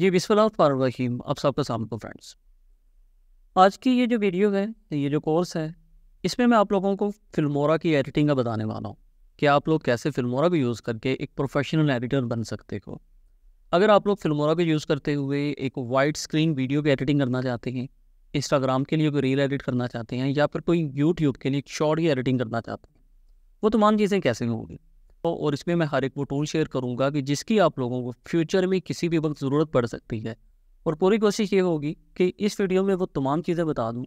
जी बिस्मिल्लाह रहीम आप सबका सामने फ्रेंड्स तो आज की ये जो वीडियो है ये जो कोर्स है इसमें मैं आप लोगों को फिल्मोरा की एडिटिंग का बताने वाला हूँ कि आप लोग कैसे फिल्मोरा का यूज़ करके एक प्रोफेशनल एडिटर बन सकते हो अगर आप लोग फिल्मोरा को यूज़ करते हुए एक वाइड स्क्रीन वीडियो की एडिटिंग करना चाहते हैं इंस्टाग्राम के लिए कोई रील एडिट करना चाहते हैं या फिर कोई यूट्यूब के लिए शॉर्ट की एडिटिंग करना चाहते हैं वो तमाम तो चीज़ें कैसे होंगी तो और इसमें मैं हर एक वो टूल शेयर करूँगा कि जिसकी आप लोगों को फ्यूचर में किसी भी वक्त ज़रूरत पड़ सकती है और पूरी कोशिश ये होगी कि इस वीडियो में वो तमाम चीज़ें बता दूँ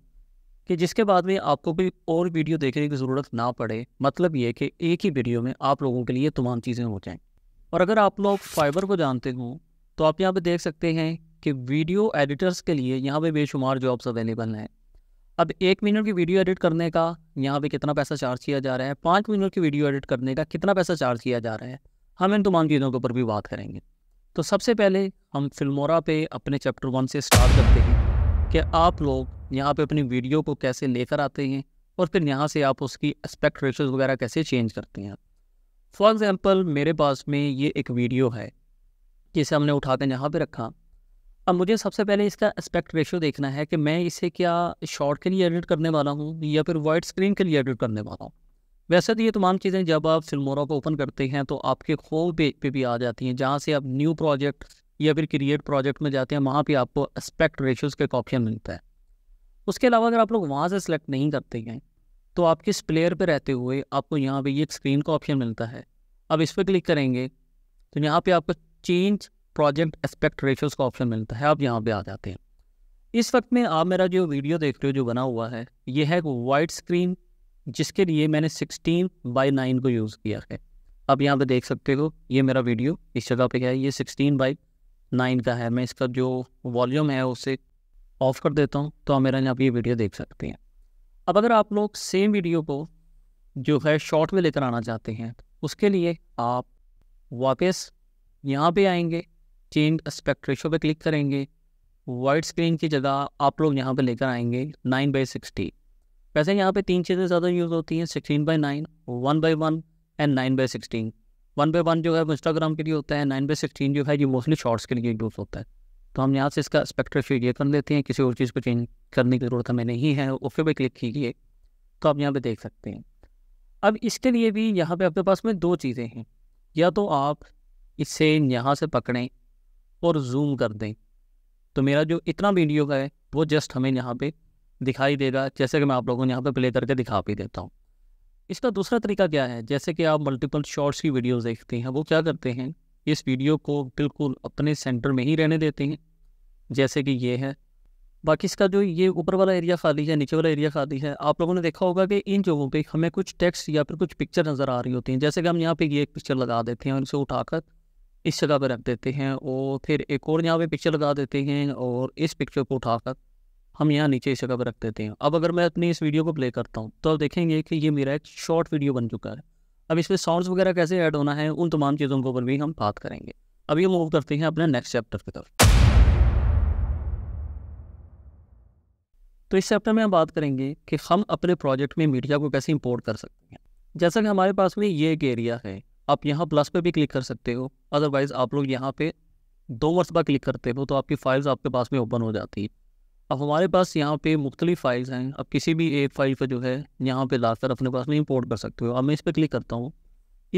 कि जिसके बाद में आपको कोई और वीडियो देखने की ज़रूरत ना पड़े मतलब ये कि एक ही वीडियो में आप लोगों के लिए तमाम चीज़ें हो जाएँ और अगर आप लोग फाइबर को जानते हों तो आप यहाँ पर देख सकते हैं कि वीडियो एडिटर्स के लिए यहाँ पे बेशुमार जॉब्स अवेलेबल हैं अब एक मिनट की वीडियो एडिट करने का यहाँ पे कितना पैसा चार्ज किया जा रहा है पाँच मिनट की वीडियो एडिट करने का कितना पैसा चार्ज किया जा रहा है हम इन तमाम चीज़ों के ऊपर भी बात करेंगे तो सबसे पहले हम फिल्मोरा पे अपने चैप्टर वन से स्टार्ट करते हैं कि आप लोग यहाँ पे अपनी वीडियो को कैसे लेकर आते हैं और फिर यहाँ से आप उसकी एस्पेक्ट रेशोज वगैरह कैसे चेंज करते हैं फॉर एग्ज़ाम्पल मेरे पास में ये एक वीडियो है जिसे हमने उठा कर यहाँ पर रखा अब मुझे सबसे पहले इसका एस्पेक्ट रेशियो देखना है कि मैं इसे क्या शॉर्ट के लिए एडिट करने वाला हूँ या फिर वाइड स्क्रीन के लिए एडिट करने वाला हूँ वैसे तो ये तमाम चीज़ें जब आप फिल्मोरा को ओपन करते हैं तो आपके होम पेज पे भी आ जाती हैं जहाँ से आप न्यू प्रोजेक्ट या फिर क्रिएट प्रोजेक्ट में जाते हैं वहाँ पर आपको एस्पेक्ट रेशियोज़ का एक ऑप्शन मिलता है उसके अलावा अगर आप लोग वहाँ से सिलेक्ट नहीं करते हैं तो आप किस प्लेयर पर रहते हुए आपको यहाँ पर ये स्क्रीन का ऑप्शन मिलता है अब इस पर क्लिक करेंगे तो यहाँ पर आपको चेंज प्रोजेक्ट एस्पेक्ट रेशियोज का ऑप्शन मिलता है आप यहाँ पे आ जाते हैं इस वक्त में आप मेरा जो वीडियो देख रहे हो जो बना हुआ है ये है वाइट स्क्रीन जिसके लिए मैंने 16 बाई नाइन को यूज़ किया है आप यहाँ पे देख सकते हो ये मेरा वीडियो इस जगह पे क्या है ये 16 बाई नाइन का है मैं इसका जो वॉल्यूम है उसे ऑफ कर देता हूँ तो आप मेरा यहाँ पर ये वीडियो देख सकते हैं अब अगर आप लोग सेम वीडियो को जो है शॉर्ट में लेकर आना चाहते हैं उसके लिए आप वापस यहाँ पे आएंगे चेंज एस्पेक्ट रेशो पे क्लिक करेंगे वाइड स्क्रीन की जगह आप लोग यहाँ पे लेकर आएंगे नाइन बाई सिक्सटी वैसे यहाँ पे तीन चीज़ें ज़्यादा यूज़ होती हैं sixteen by nine one by one and nine by sixteen one by one जो है वो इंस्टाग्राम के लिए होता है नाइन बाई सिक्सटीन जो है ये मोस्टली शॉर्ट्स के लिए यूज़ होता है तो हम यहाँ से इसका एस्पेक्ट रेशो ये कर लेते हैं किसी और चीज़ को चेंज करने की ज़रूरत हमें नहीं है उस पर भी क्लिक कीजिए तो आप यहाँ पर देख सकते हैं अब इसके लिए भी यहाँ पर आपके पास में दो चीज़ें हैं या तो आप इसे यहाँ से पकड़ें और जूम कर दें तो मेरा जो इतना वीडियो का है वो जस्ट हमें यहाँ पे दिखाई देगा जैसे कि मैं आप लोगों को यहाँ पे प्ले करके दिखा भी देता हूँ इसका दूसरा तरीका क्या है जैसे कि आप मल्टीपल शॉर्ट्स की वीडियो देखते हैं वो क्या करते हैं इस वीडियो को बिल्कुल अपने सेंटर में ही रहने देते हैं जैसे कि ये है बाकी इसका जो ये ऊपर वाला एरिया खाली है नीचे वाला एरिया खाली है आप लोगों ने देखा होगा कि इन जगहों पे हमें कुछ टेक्स्ट या फिर कुछ पिक्चर नज़र आ रही होती हैं जैसे कि हम यहाँ पे ये एक पिक्चर लगा देते हैं और इसे उठाकर इस जगह पर रख देते हैं और फिर एक और यहाँ पे पिक्चर लगा देते हैं और इस पिक्चर को उठाकर हम यहाँ नीचे इस जगह पर रख देते हैं अब अगर मैं अपनी इस वीडियो को प्ले करता हूँ तो आप देखेंगे कि ये मेरा एक शॉर्ट वीडियो बन चुका है अब इसमें साउंड्स वगैरह कैसे ऐड होना है उन तमाम चीज़ों के ऊपर भी हम बात करेंगे अभी हम मूव करते हैं अपने नेक्स्ट चैप्टर की तरफ तो इस चैप्टर में हम बात करेंगे कि हम अपने प्रोजेक्ट में मीडिया को कैसे इम्पोर्ट कर सकते हैं जैसा कि हमारे पास में ये एक एरिया है आप यहाँ प्लस पे भी क्लिक कर सकते हो अदरवाइज़ आप लोग यहाँ पे दो वर्ष बाद क्लिक करते हो तो आपकी फ़ाइल्स आपके पास में ओपन हो जाती है अब हमारे पास यहाँ पे मुख्तलिफ फ़ाइल्स हैं आप किसी भी एक फ़ाइल पर जो है यहाँ पे लाकर अपने पास में इंपोर्ट कर सकते हो अब मैं इस पर क्लिक करता हूँ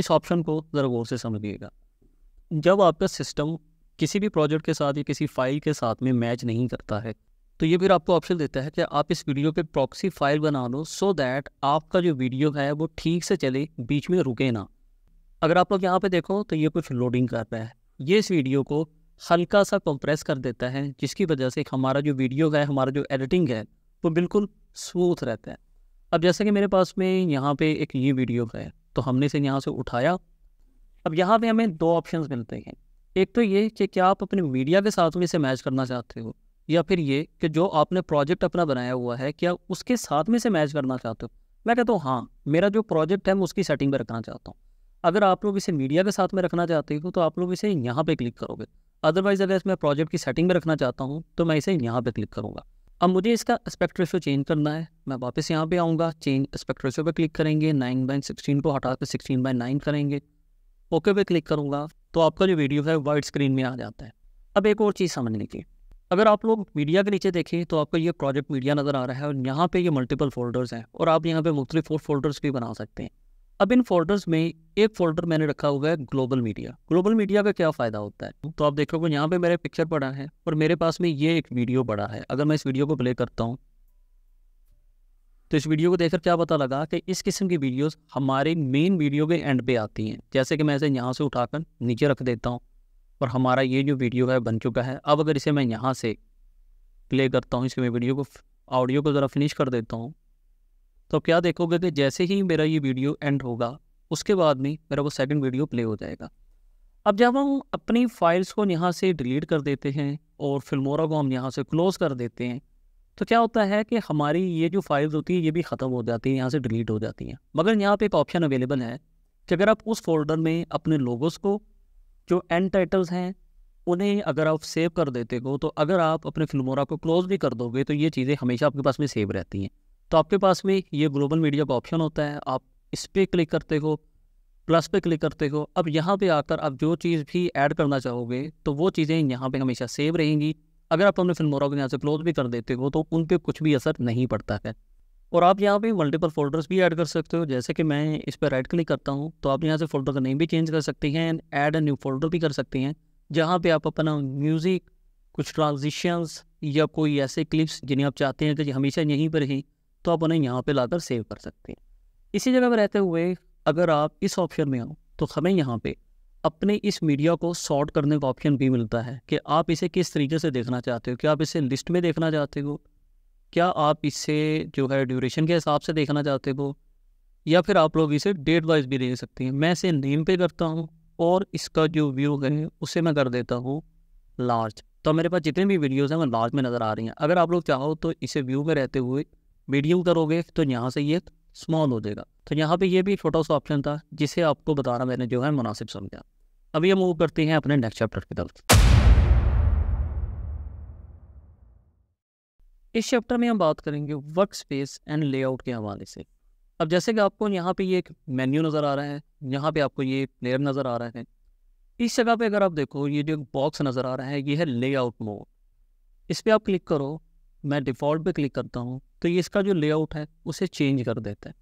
इस ऑप्शन को ज़रा गौर से समझिएगा जब आपका सिस्टम किसी भी प्रोजेक्ट के साथ या किसी फ़ाइल के साथ में मैच नहीं करता है तो ये फिर आपको ऑप्शन देता है कि आप इस वीडियो पे प्रॉक्सी फाइल बना लो सो दैट आपका जो वीडियो है वो ठीक से चले बीच में रुके ना अगर आप लोग यहाँ पे देखो तो ये कुछ लोडिंग कर रहा है ये इस वीडियो को हल्का सा कंप्रेस कर देता है जिसकी वजह से हमारा जो वीडियो है हमारा जो एडिटिंग है वो बिल्कुल स्मूथ रहता है अब जैसे कि मेरे पास में यहाँ पे एक ये वीडियो है तो हमने इसे यहाँ से उठाया अब यहाँ पे हमें दो ऑप्शन मिलते हैं एक तो ये कि क्या आप अपने मीडिया के साथ में इसे मैच करना चाहते हो या फिर ये कि जो आपने प्रोजेक्ट अपना बनाया हुआ है क्या उसके साथ में इसे मैच करना चाहते हो मैं कहता हूँ हाँ मेरा जो प्रोजेक्ट है मैं उसकी सेटिंग पर रखना चाहता हूँ अगर आप लोग इसे मीडिया के साथ में रखना चाहते हो तो आप लोग इसे यहाँ पे क्लिक करोगे अदरवाइज अगर इसमें प्रोजेक्ट की सेटिंग में रखना चाहता हूँ तो मैं इसे यहाँ पे क्लिक करूँगा अब मुझे इसका एस्पेक्ट रेशो चेंज करना है मैं वापस यहाँ पे आऊँगा चेंज एस्पेक्ट रेशो पे क्लिक करेंगे नाइन बाई सिक्सटीन को हटा कर सिक्सटीन बाई नाइन करेंगे ओके पे क्लिक करूँगा तो आपका जो वीडियो है वाइड स्क्रीन में आ जाता है अब एक और चीज़ समझने की अगर आप लोग मीडिया के नीचे देखें तो आपको ये प्रोजेक्ट मीडिया नज़र आ रहा है और यहाँ पे ये मल्टीपल फोल्डर्स हैं और आप यहाँ पे मुख्तलिफ फोल्डर्स भी बना सकते हैं अब इन फोल्डर्स में एक फोल्डर मैंने रखा हुआ है ग्लोबल मीडिया ग्लोबल मीडिया का क्या फ़ायदा होता है तो आप देखोगे यहाँ पे मेरे पिक्चर पड़ा है और मेरे पास में ये एक वीडियो पड़ा है अगर मैं इस वीडियो को प्ले करता हूँ तो इस वीडियो को देखकर क्या पता लगा कि इस किस्म की वीडियोस हमारे मेन वीडियो के एंड पे आती हैं जैसे कि मैं इसे यहाँ से उठाकर नीचे रख देता हूँ और हमारा ये जो वीडियो है बन चुका है अब अगर इसे मैं यहाँ से प्ले करता हूँ इसके मैं वीडियो को ऑडियो को ज़रा फिनिश कर देता हूँ तो क्या देखोगे कि जैसे ही मेरा ये वीडियो एंड होगा उसके बाद में मेरा वो सेकंड वीडियो प्ले हो जाएगा अब जब हम अपनी फाइल्स को यहाँ से डिलीट कर देते हैं और फिल्मोरा को हम यहाँ से क्लोज़ कर देते हैं तो क्या होता है कि हमारी ये जो फाइल्स होती है ये भी ख़त्म हो जाती है यहाँ से डिलीट हो जाती हैं मगर यहाँ पर एक ऑप्शन अवेलेबल है कि अगर आप उस फोल्डर में अपने लोगोस को जो एंड टाइटल्स हैं उन्हें अगर आप सेव कर देते हो तो अगर आप अपने फिल्मोरा को क्लोज़ भी कर दोगे तो ये चीज़ें हमेशा आपके पास में सेव रहती हैं तो आपके पास में ये ग्लोबल मीडिया का ऑप्शन होता है आप इस पर क्लिक करते हो प्लस पे क्लिक करते हो अब यहाँ पे आकर आप जो चीज़ भी ऐड करना चाहोगे तो वो चीज़ें यहाँ पे हमेशा सेव रहेंगी अगर आप अपने फिल्मोरा को यहाँ से क्लोज भी कर देते हो तो उन पर कुछ भी असर नहीं पड़ता है और आप यहाँ पे मल्टीपल फोल्डर्स भी ऐड कर सकते हो जैसे कि मैं इस पर राइट क्लिक करता हूँ तो आप यहाँ से फोल्डर का नेम भी चेंज कर सकते हैं एंड ऐड न्यू फोल्डर भी कर सकते हैं जहाँ पर आप अपना म्यूज़िक कुछ ट्रांजिशंस या कोई ऐसे क्लिप्स जिन्हें आप चाहते हैं कि हमेशा यहीं पर ही तो आप उन्हें यहाँ पर लाकर सेव कर सकते हैं इसी जगह पर रहते हुए अगर आप इस ऑप्शन में आओ तो हमें यहाँ पे अपने इस मीडिया को सॉर्ट करने का ऑप्शन भी मिलता है कि आप इसे किस तरीके से देखना चाहते हो क्या आप इसे लिस्ट में देखना चाहते हो क्या आप इसे जो है ड्यूरेशन के हिसाब से देखना चाहते हो या फिर आप लोग इसे डेट वाइज भी देख सकते हैं मैं इसे नेम पे करता हूँ और इसका जो व्यू है उसे मैं कर देता हूँ लार्ज तो मेरे पास जितने भी वीडियोज़ हैं वो लार्ज में नज़र आ रही हैं अगर आप लोग चाहो तो इसे व्यू में रहते हुए मीडियम करोगे तो यहाँ से ये स्मॉल हो जाएगा तो यहाँ पे ये भी छोटा सा ऑप्शन था जिसे आपको बताना मैंने जो है मुनासिब समझा अभी हम मूव करते हैं अपने नेक्स्ट चैप्टर की तरफ इस चैप्टर में हम बात करेंगे वर्क स्पेस एंड लेआउट के हवाले से अब जैसे कि आपको यहाँ पे ये एक मेन्यू नज़र आ रहा है यहाँ पे आपको ये प्लेयर नज़र आ रहा है इस जगह पे अगर आप देखो ये जो बॉक्स नज़र आ रहा है ये है लेआउट मोड इस पर आप क्लिक करो मैं डिफ़ॉल्ट पे क्लिक करता हूँ तो ये इसका जो लेआउट है उसे चेंज कर देता है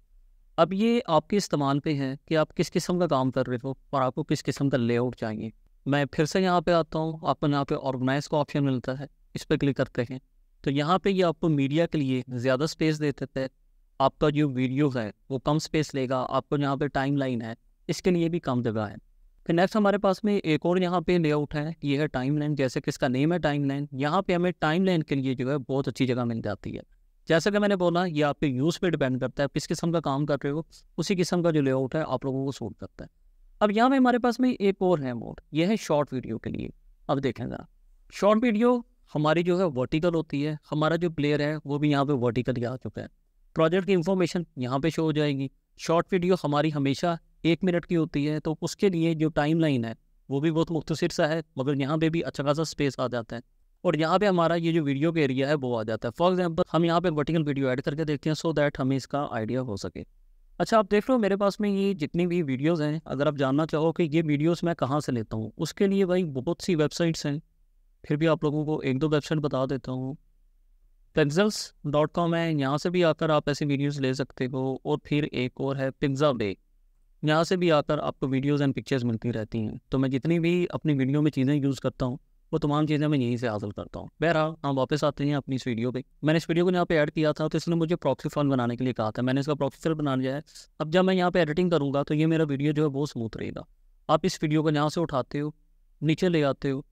अब ये आपके इस्तेमाल पे है कि आप किस किस्म का काम कर रहे हो और आपको किस किस्म का लेआउट चाहिए मैं फिर से यहाँ पे आता हूँ आपको यहाँ पे ऑर्गेनाइज का ऑप्शन मिलता है इस पर क्लिक करते हैं तो यहाँ पे ये यह आपको मीडिया के लिए ज़्यादा स्पेस दे देते हैं आपका जो वीडियो है वो कम स्पेस लेगा आपको यहाँ पे टाइम लाइन है इसके लिए भी कम जगह है फिर नेक्स्ट हमारे पास में एक और यहाँ पे लेआउट है ये है टाइम लाइन जैसे कि इसका नेम है टाइम लाइन यहाँ पर हमें टाइम लाइन के लिए जो है बहुत अच्छी जगह मिल जाती है जैसा कि मैंने बोला ये आपके यूज़ पे डिपेंड करता है किस किस्म का काम कर रहे हो उसी किस्म का जो लेआउट है आप लोगों को सूट करता है अब यहाँ पे हमारे पास में एक और है मोड ये है शॉर्ट वीडियो के लिए अब देखें ज़रा शॉर्ट वीडियो हमारी जो है वर्टिकल होती है हमारा जो प्लेयर है वो भी यहाँ पर वर्टिकल आ चुका है प्रोजेक्ट की इन्फॉर्मेशन यहाँ पर शो हो जाएगी शॉर्ट वीडियो हमारी हमेशा एक मिनट की होती है तो उसके लिए जो टाइम लाइन है वो भी बहुत मुख्तर सा है मगर यहाँ पर भी अच्छा खासा स्पेस आ जाता है और यहाँ पे हमारा ये जो वीडियो का एरिया है वो आ जाता है फॉर एग्जाम्पल हम यहाँ पे वर्टिकल वीडियो ऐड करके देखते हैं सो दैट हमें इसका आइडिया हो सके अच्छा आप देख लो मेरे पास में ये जितनी भी वीडियोज़ हैं अगर आप जानना चाहो कि ये वीडियोज़ मैं कहाँ से लेता हूँ उसके लिए भाई बहुत सी वेबसाइट्स हैं फिर भी आप लोगों को एक दो वेबसाइट बता देता हूँ पिंजल्स डॉट कॉम है यहाँ से भी आकर आप ऐसी वीडियोस ले सकते हो और फिर एक और है पिंजा बे यहाँ से भी आकर आपको वीडियोस एंड पिक्चर्स मिलती रहती हैं तो मैं जितनी भी अपनी वीडियो में चीज़ें यूज़ करता हूँ वो तमाम चीज़ें मैं यहीं से हासिल करता हूँ बहरहाल हम वापस आते हैं अपनी इस वीडियो पर मैंने इस वीडियो को यहाँ पे ऐड किया था तो इसने मुझे प्रॉक्सी फॉर्म बनाने के लिए कहा था मैंने इसका प्रॉक्सी सेल बना लिया है अब जब मैं यहाँ पे एडिटिंग करूँगा तो ये मेरा वीडियो जो है बहुत स्मूथ रहेगा आप इस वीडियो को यहाँ से उठाते हो नीचे ले आते हो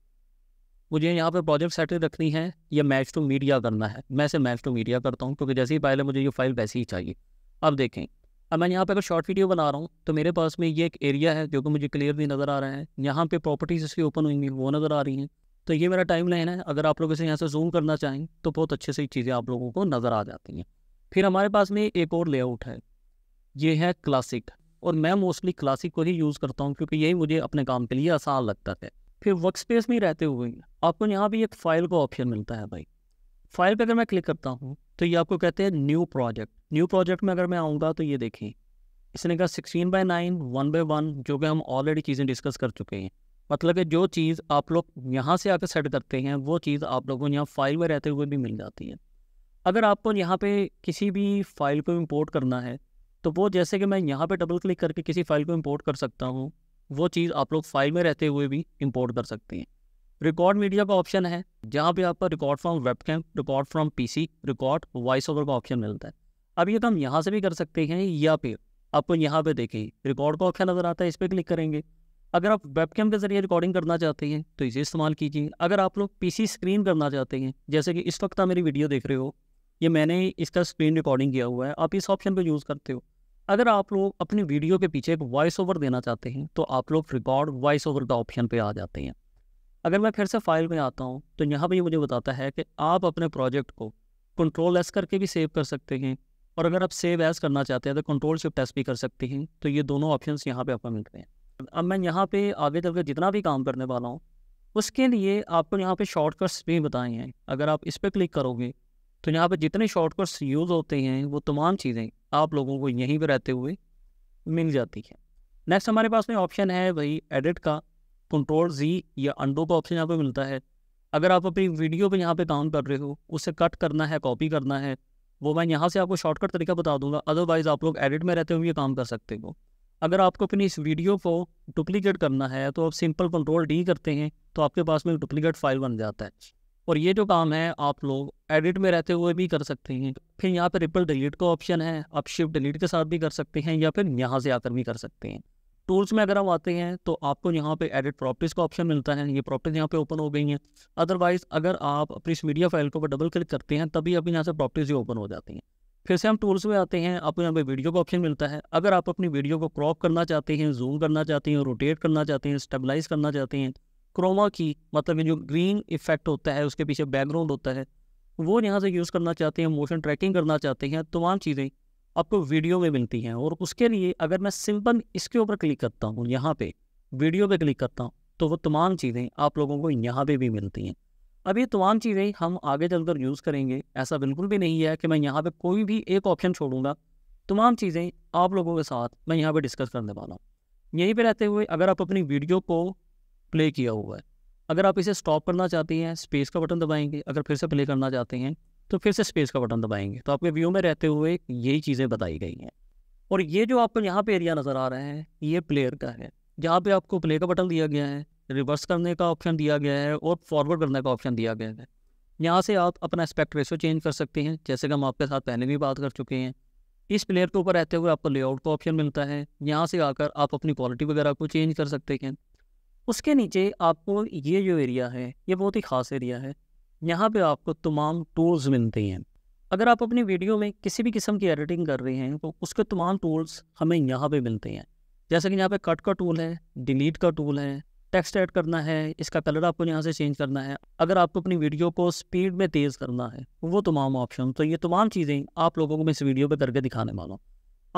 मुझे यहाँ पर प्रोजेक्ट सेटिंग रखनी है या मैच टू मीडिया करना है मैं इसे मैच टू मीडिया करता हूँ क्योंकि जैसे ही पहले मुझे ये फाइल वैसी ही चाहिए अब देखें अब मैं यहाँ पे अगर शॉर्ट वीडियो बना रहा हूँ तो मेरे पास में ये एक एरिया है जो कि मुझे क्लियर भी नज़र आ रहा है यहाँ पे प्रॉपर्टीज़ इसकी ओपन हुई हुई वो नज़र आ रही हैं तो ये मेरा टाइम लाइन है अगर आप लोग इसे यहाँ से जूम करना चाहें तो बहुत अच्छे से चीज़ें आप लोगों को नज़र आ जाती हैं फिर हमारे पास में एक और लेआउट है ये है क्लासिक और मैं मोस्टली क्लासिक को ही यूज़ करता हूँ क्योंकि यही मुझे अपने काम के लिए आसान लगता है फिर वर्क स्पेस में रहते हुए आपको यहाँ भी एक फ़ाइल का ऑप्शन मिलता है भाई फाइल पर अगर मैं क्लिक करता हूँ तो ये आपको कहते हैं न्यू प्रोजेक्ट न्यू प्रोजेक्ट में अगर मैं आऊँगा तो ये देखें इसने कहा sixteen by nine one by one जो कि हम ऑलरेडी चीज़ें डिस्कस कर चुके हैं मतलब कि जो चीज़ आप लोग यहाँ से आकर सेट करते हैं वो चीज़ आप लोगों को यहाँ फाइल में रहते हुए भी मिल जाती है अगर आपको यहाँ पे किसी भी फाइल को इंपोर्ट करना है तो वो जैसे कि मैं यहाँ पे डबल क्लिक करके किसी फाइल को इंपोर्ट कर सकता हूँ वो चीज़ आप लोग फाइल में रहते हुए भी इम्पोर्ट कर सकते हैं रिकॉर्ड मीडिया का ऑप्शन है जहाँ पर आपका record from web record from P record voice over का ऑप्शन मिलता है अब ये काम तो यहाँ से भी कर सकते हैं या फिर आपको यहाँ पे देखें रिकॉर्ड का ऑप्शन नज़र आता है इस पर क्लिक करेंगे अगर आप वेबकैम के जरिए रिकॉर्डिंग करना चाहते हैं तो इसे इस्तेमाल कीजिए अगर आप लोग पीसी स्क्रीन करना चाहते हैं जैसे कि इस वक्त आप मेरी वीडियो देख रहे हो ये मैंने इसका स्क्रीन रिकॉर्डिंग किया हुआ है आप इस ऑप्शन पर यूज़ करते हो अगर आप लोग अपनी वीडियो के पीछे एक वॉइस ओवर देना चाहते हैं तो आप लोग रिकॉर्ड वॉइस ओवर का ऑप्शन पर आ जाते हैं अगर मैं फिर से फाइल में आता हूँ तो यहाँ पर मुझे बताता है कि आप अपने प्रोजेक्ट को कंट्रोल एस करके भी सेव कर सकते हैं और अगर आप सेव एस करना चाहते हैं तो कंट्रोल शिफ्ट एस भी कर सकते हैं तो ये दोनों ऑप्शंस यहाँ पे आपको मिल रहे हैं अब मैं यहाँ पे आगे चल के जितना भी काम करने वाला हूँ उसके लिए आपको यहाँ पे शॉर्टकट्स भी बताए हैं अगर आप इस पर क्लिक करोगे तो यहाँ पे जितने शॉर्टकट्स यूज़ होते हैं वो तमाम चीज़ें आप लोगों को यहीं पर रहते हुए मिल जाती है नेक्स्ट हमारे पास में ऑप्शन है भाई एडिट का कंट्रोल जी या अंडो का ऑप्शन यहाँ पर मिलता है अगर आप अपनी वीडियो पर यहाँ पर काम कर रहे हो उसे कट करना है कॉपी करना है वो मैं यहाँ से आपको शॉर्टकट तरीका बता दूंगा अदरवाइज़ आप लोग एडिट में रहते हुए काम कर सकते हो अगर आपको अपनी इस वीडियो को डुप्लीकेट करना है तो आप सिंपल कंट्रोल डी करते हैं तो आपके पास में डुप्लीकेट फाइल बन जाता है और ये जो काम है आप लोग एडिट में रहते हुए भी कर सकते हैं फिर यहाँ पर रिपल डिलीट का ऑप्शन है आप शिफ्ट डिलीट के साथ भी कर सकते हैं या फिर यहाँ से आकर भी कर सकते हैं टूल्स में अगर हम आते हैं तो आपको यहाँ पे एडिट प्रॉपर्टीज़ का ऑप्शन मिलता है ये प्रॉपर्टीज़ यहाँ पे ओपन हो गई हैं अदरवाइज़ अगर आप अपनी इस मीडिया फाइल को डबल क्लिक करते हैं तभी अपनी यहाँ से प्रॉपर्टीज़ ही ओपन हो जाती हैं फिर से हम टूल्स में आते हैं आपको यहाँ पे वीडियो का ऑप्शन मिलता है अगर आप अपनी वीडियो को क्रॉप करना चाहते हैं जूम करना चाहते हैं रोटेट करना चाहते हैं स्टेबलाइज करना चाहते हैं क्रोमा की मतलब जो ग्रीन इफेक्ट होता है उसके पीछे बैकग्राउंड होता है वो यहाँ से यूज़ करना चाहते हैं मोशन ट्रैकिंग करना चाहते हैं तमाम चीज़ें आपको वीडियो में मिलती हैं और उसके लिए अगर मैं सिंपल इसके ऊपर क्लिक करता हूँ यहाँ पे वीडियो पे क्लिक करता हूँ तो वो तमाम चीज़ें आप लोगों को यहाँ पे भी मिलती हैं अब ये तमाम चीज़ें हम आगे चलकर यूज़ करेंगे ऐसा बिल्कुल भी नहीं है कि मैं यहाँ पे कोई भी एक ऑप्शन छोड़ूंगा तमाम चीज़ें आप लोगों के साथ मैं यहाँ पे डिस्कस करने वाला हूँ यहीं पे रहते हुए अगर आप अपनी वीडियो को प्ले किया हुआ है अगर आप इसे स्टॉप करना चाहते हैं स्पेस का बटन दबाएंगे अगर फिर से प्ले करना चाहते हैं तो फिर से स्पेस का बटन दबाएंगे तो आपके व्यू में रहते हुए यही चीज़ें बताई गई हैं और ये जो आपको यहाँ पर एरिया नज़र आ रहा है ये प्लेयर का है जहाँ पर आपको प्ले का बटन दिया गया है रिवर्स करने का ऑप्शन दिया गया है और फॉरवर्ड करने का ऑप्शन दिया गया है यहाँ से आप अपना एस्पेक्ट रेशो चेंज कर सकते हैं जैसे कि हम आपके साथ पहले भी बात कर चुके हैं इस प्लेयर के ऊपर रहते हुए आपको लेआउट का ऑप्शन मिलता है यहाँ से आकर आप अपनी क्वालिटी वगैरह को चेंज कर सकते हैं उसके नीचे आपको ये जो एरिया है ये बहुत ही ख़ास एरिया है यहाँ पे आपको तमाम टूल्स मिलते हैं अगर आप अपनी वीडियो में किसी भी किस्म की एडिटिंग कर रहे हैं तो उसके तमाम टूल्स हमें यहाँ पे मिलते हैं जैसे कि यहाँ पे कट का टूल है डिलीट का टूल है टेक्स्ट ऐड करना है इसका कलर आपको यहाँ से चेंज करना है अगर आपको अपनी वीडियो को स्पीड में तेज़ करना है वो तमाम ऑप्शन तो ये तमाम चीज़ें आप लोगों को मैं इस वीडियो पर करके दिखाने वाला हूँ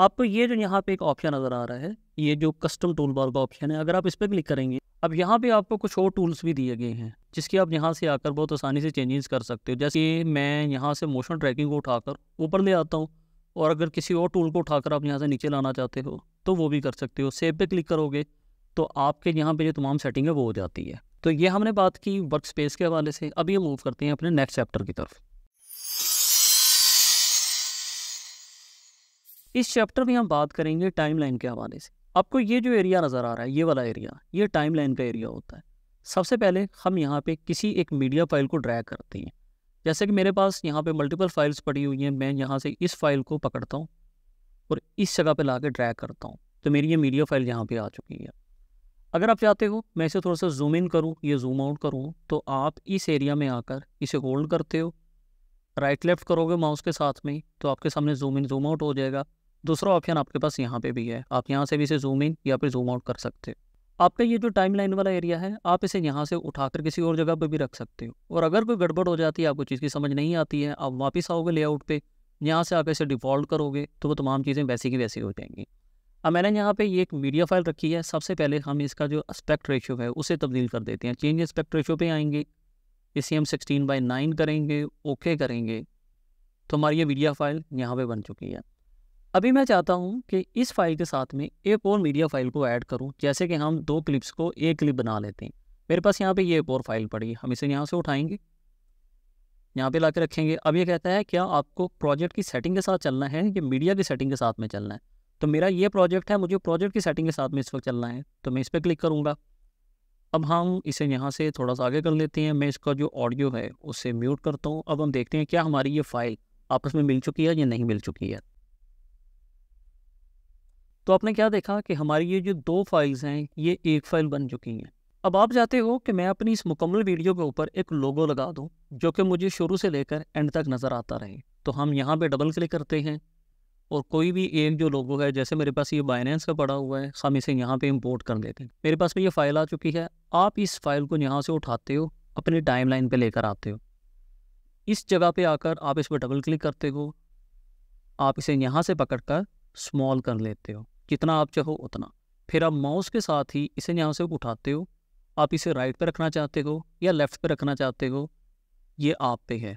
आपको ये जो यहाँ पे एक ऑप्शन नज़र आ रहा है ये जो कस्टम टूल बार का ऑप्शन है अगर आप इस पर क्लिक करेंगे अब यहाँ पे आपको कुछ और टूल्स भी दिए गए हैं जिसकी आप यहाँ से आकर बहुत आसानी से चेंजेस कर सकते हो जैसे मैं यहाँ से मोशन ट्रैकिंग को उठाकर ऊपर ले आता हूँ और अगर किसी और टूल को उठाकर आप यहाँ से नीचे लाना चाहते हो तो वो भी कर सकते हो सेब पे क्लिक करोगे तो आपके यहाँ पे जो तमाम सेटिंग है वो हो जाती है तो ये हमने बात की वर्क स्पेस के हवाले से अभी हम मूव करते हैं अपने नेक्स्ट चैप्टर की तरफ इस चैप्टर में हम बात करेंगे टाइमलाइन के हवाले से आपको ये जो एरिया नज़र आ रहा है ये वाला एरिया ये टाइमलाइन का एरिया होता है सबसे पहले हम यहाँ पे किसी एक मीडिया फाइल को ड्रैग करते हैं जैसे कि मेरे पास यहाँ पे मल्टीपल फाइल्स पड़ी हुई हैं मैं यहाँ से इस फाइल को पकड़ता हूँ और इस जगह पे ला के ड्रैग करता हूँ तो मेरी ये मीडिया फाइल यहाँ पे आ चुकी है अगर आप चाहते हो मैं इसे थोड़ा सा जूम इन करूँ या जूम आउट करूँ तो आप इस एरिया में आकर इसे होल्ड करते हो राइट लेफ्ट करोगे माउस के साथ में तो आपके सामने जूम इन जूम आउट हो जाएगा दूसरा ऑप्शन आपके पास यहाँ पे भी है आप यहाँ से भी इसे जूम इन या फिर जूम आउट कर सकते हो आपका ये जो टाइम लाइन वाला एरिया है आप इसे यहाँ से उठाकर किसी और जगह पर भी रख सकते हो और अगर कोई गड़बड़ हो जाती है आपको चीज़ की समझ नहीं आती है आप वापस आओगे लेआउट पे यहाँ से आप इसे डिफ़ॉल्ट करोगे तो वो तमाम चीज़ें वैसी की वैसी हो जाएंगी अब मैंने यहाँ पे ये एक मीडिया फाइल रखी है सबसे पहले हम इसका जो एस्पेक्ट रेशियो है उसे तब्दील कर देते हैं चेंज एस्पेक्ट रेशियो पे आएंगे इसे हम सिक्सटीन बाई नाइन करेंगे ओके करेंगे तो हमारी ये मीडिया फाइल यहाँ पे बन चुकी है अभी मैं चाहता हूँ कि इस फाइल के साथ में एक और मीडिया फाइल को ऐड करूँ जैसे कि हम दो क्लिप्स को एक क्लिप बना लेते हैं मेरे पास यहाँ पर ये एक और फाइल पड़ी है हम इसे यहाँ से उठाएँगे यहाँ पे ला के रखेंगे अब ये कहता है क्या आपको प्रोजेक्ट की सेटिंग के साथ चलना है कि मीडिया की सेटिंग के साथ में चलना है तो मेरा ये प्रोजेक्ट है मुझे प्रोजेक्ट की सेटिंग के साथ में इस वक्त चलना है तो मैं इस पर क्लिक करूँगा अब हम इसे यहाँ से थोड़ा सा आगे कर लेते हैं मैं इसका जो ऑडियो है उसे म्यूट करता हूँ अब हम देखते हैं क्या हमारी ये फ़ाइल आपस में मिल चुकी है या नहीं मिल चुकी है तो आपने क्या देखा कि हमारी ये जो दो फाइल्स हैं ये एक फ़ाइल बन चुकी हैं अब आप चाहते हो कि मैं अपनी इस मुकम्मल वीडियो के ऊपर एक लोगो लगा दूँ जो कि मुझे शुरू से लेकर एंड तक नज़र आता रहे तो हम यहाँ पे डबल क्लिक करते हैं और कोई भी एक जो लोगो है जैसे मेरे पास ये बाइनेंस का पड़ा हुआ है हम इसे यहाँ पे इंपोर्ट कर लेते हैं मेरे पास में ये फ़ाइल आ चुकी है आप इस फाइल को यहाँ से उठाते हो अपने टाइम लाइन पर लेकर आते हो इस जगह पे आकर आप इस पर डबल क्लिक करते हो आप इसे यहाँ से पकड़ कर स्मॉल कर लेते हो जितना आप चाहो उतना फिर आप माउस के साथ ही इसे यहाँ से उठाते हो आप इसे राइट पर रखना चाहते हो या लेफ़्ट पर रखना चाहते हो ये आप पे है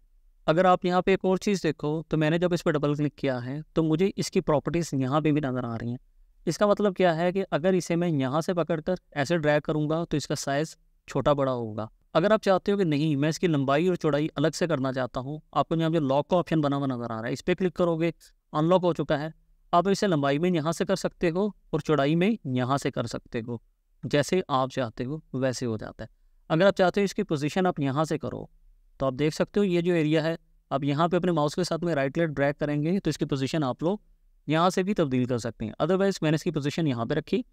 अगर आप यहाँ पे एक और चीज़ देखो तो मैंने जब इस पर डबल क्लिक किया है तो मुझे इसकी प्रॉपर्टीज़ यहाँ पे भी नज़र आ रही हैं इसका मतलब क्या है कि अगर इसे मैं यहाँ से पकड़कर ऐसे ड्रैग करूँगा तो इसका साइज़ छोटा बड़ा होगा अगर आप चाहते हो कि नहीं मैं इसकी लंबाई और चौड़ाई अलग से करना चाहता हूँ आपको यहाँ पे लॉक का ऑप्शन बना हुआ नज़र आ रहा है इस पर क्लिक करोगे अनलॉक हो चुका है आप इसे लंबाई में यहाँ से कर सकते हो और चौड़ाई में यहाँ से कर सकते हो जैसे आप चाहते हो वैसे हो जाता है अगर आप चाहते हो इसकी पोजीशन आप यहाँ से करो तो आप देख सकते हो ये जो एरिया है आप यहाँ पे अपने माउस के साथ में राइट लेट ड्रैग करेंगे तो इसकी पोजीशन आप लोग यहाँ से भी तब्दील कर सकते हैं अदरवाइज़ मैंने इसकी पोजीशन यहाँ पे रखी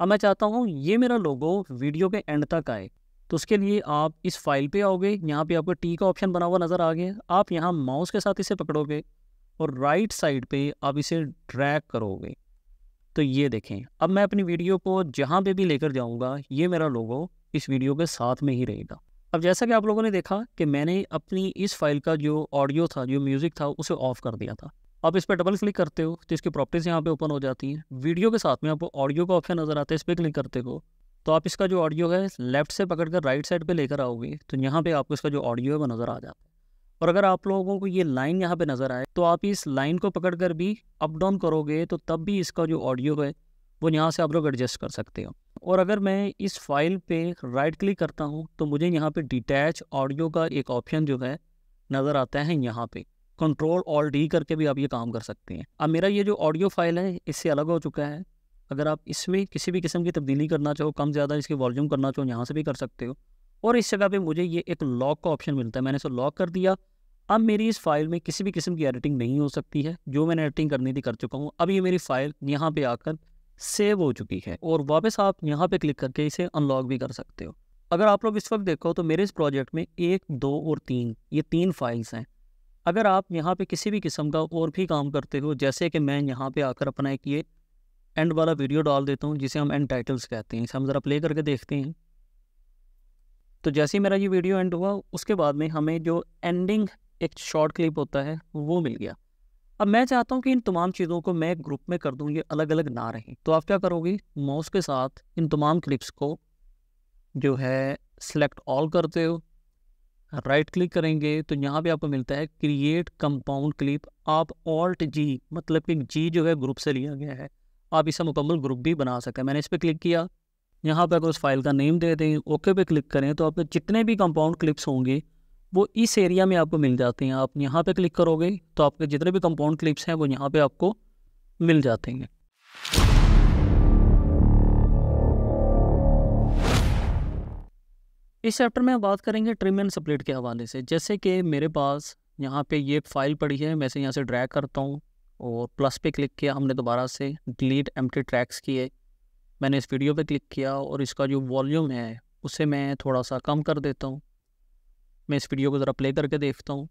अब मैं चाहता हूँ ये मेरा लोगो वीडियो के एंड तक आए तो उसके लिए आप इस फाइल पे आओगे यहाँ पे आपको टी का ऑप्शन बना हुआ नज़र आ गया आप यहाँ माउस के साथ इसे पकड़ोगे और राइट साइड पर आप इसे ड्रैक करोगे तो ये देखें अब मैं अपनी वीडियो को जहाँ पे भी लेकर जाऊँगा ये मेरा लोगो इस वीडियो के साथ में ही रहेगा अब जैसा कि आप लोगों ने देखा कि मैंने अपनी इस फाइल का जो ऑडियो था जो म्यूज़िक था उसे ऑफ कर दिया था आप इस पर डबल क्लिक करते हो तो इसकी प्रॉपर्टीज़ यहाँ पे ओपन हो जाती हैं वीडियो के साथ में आपको ऑडियो का ऑप्शन नज़र आता है इस पर क्लिक करते हो तो आप इसका जो ऑडियो है लेफ्ट से पकड़ कर राइट साइड पर लेकर आओगे तो यहाँ पर आपको इसका जो ऑडियो है वो नज़र आ जाता है और अगर आप लोगों को ये लाइन यहाँ पर नज़र आए तो आप इस लाइन को पकड़ कर भी अप डाउन करोगे तो तब भी इसका जो ऑडियो है वो यहाँ से आप लोग एडजस्ट कर सकते हो और अगर मैं इस फाइल पे राइट क्लिक करता हूँ तो मुझे यहाँ पे डिटैच ऑडियो का एक ऑप्शन जो है नज़र आता है यहाँ पे कंट्रोल ऑल डी करके भी आप ये काम कर सकते हैं अब मेरा ये जो ऑडियो फाइल है इससे अलग हो चुका है अगर आप इसमें किसी भी किस्म की तब्दीली करना चाहो कम ज़्यादा इसके वॉल्यूम करना चाहो यहाँ से भी कर सकते हो और इस जगह पर मुझे ये एक लॉक का ऑप्शन मिलता है मैंने इसे लॉक कर दिया अब मेरी इस फाइल में किसी भी किस्म की एडिटिंग नहीं हो सकती है जो मैंने एडिटिंग करनी थी कर चुका हूँ अब ये मेरी फ़ाइल यहाँ पर आकर सेव हो चुकी है और वापस आप यहाँ पे क्लिक करके इसे अनलॉक भी कर सकते हो अगर आप लोग इस वक्त देखो तो मेरे इस प्रोजेक्ट में एक दो और तीन ये तीन फाइल्स हैं अगर आप यहाँ पे किसी भी किस्म का और भी काम करते हो जैसे कि मैं यहाँ पे आकर अपना एक ये एंड वाला वीडियो डाल देता हूँ जिसे हम एंड टाइटल्स कहते हैं इसे हम ज़रा प्ले करके देखते हैं तो जैसे ही मेरा ये वीडियो एंड हुआ उसके बाद में हमें जो एंडिंग एक शॉर्ट क्लिप होता है वो मिल गया अब मैं चाहता हूँ कि इन तमाम चीज़ों को मैं ग्रुप में कर दूँ ये अलग अलग ना रहें तो आप क्या करोगे माउस के साथ इन तमाम क्लिप्स को जो है सिलेक्ट ऑल करते हो राइट right क्लिक करेंगे तो यहाँ पे आपको मिलता है क्रिएट कंपाउंड क्लिप आप ऑल्ट जी मतलब कि जी जो है ग्रुप से लिया गया है आप इसे मुकम्मल ग्रुप भी बना सकते हैं मैंने इस पर क्लिक किया यहाँ पर अगर उस फाइल का नेम दे दें ओके पे क्लिक करें तो आपके जितने भी कंपाउंड क्लिप्स होंगे वो इस एरिया में आपको मिल जाते हैं आप यहाँ पे क्लिक करोगे तो आपके जितने भी कंपाउंड क्लिप्स हैं वो यहाँ पे आपको मिल जाते हैं इस चैप्टर में हम बात करेंगे ट्रिम एंड सप्लेट के हवाले से जैसे कि मेरे पास यहाँ पे ये फाइल पड़ी है मैं से यहाँ से ड्रैग करता हूँ और प्लस पे क्लिक किया हमने दोबारा से डिलीट एम ट्रैक्स किए मैंने इस वीडियो पे क्लिक किया और इसका जो वॉल्यूम है उसे मैं थोड़ा सा कम कर देता हूँ मैं इस वीडियो को ज़रा प्ले करके देखता हूँ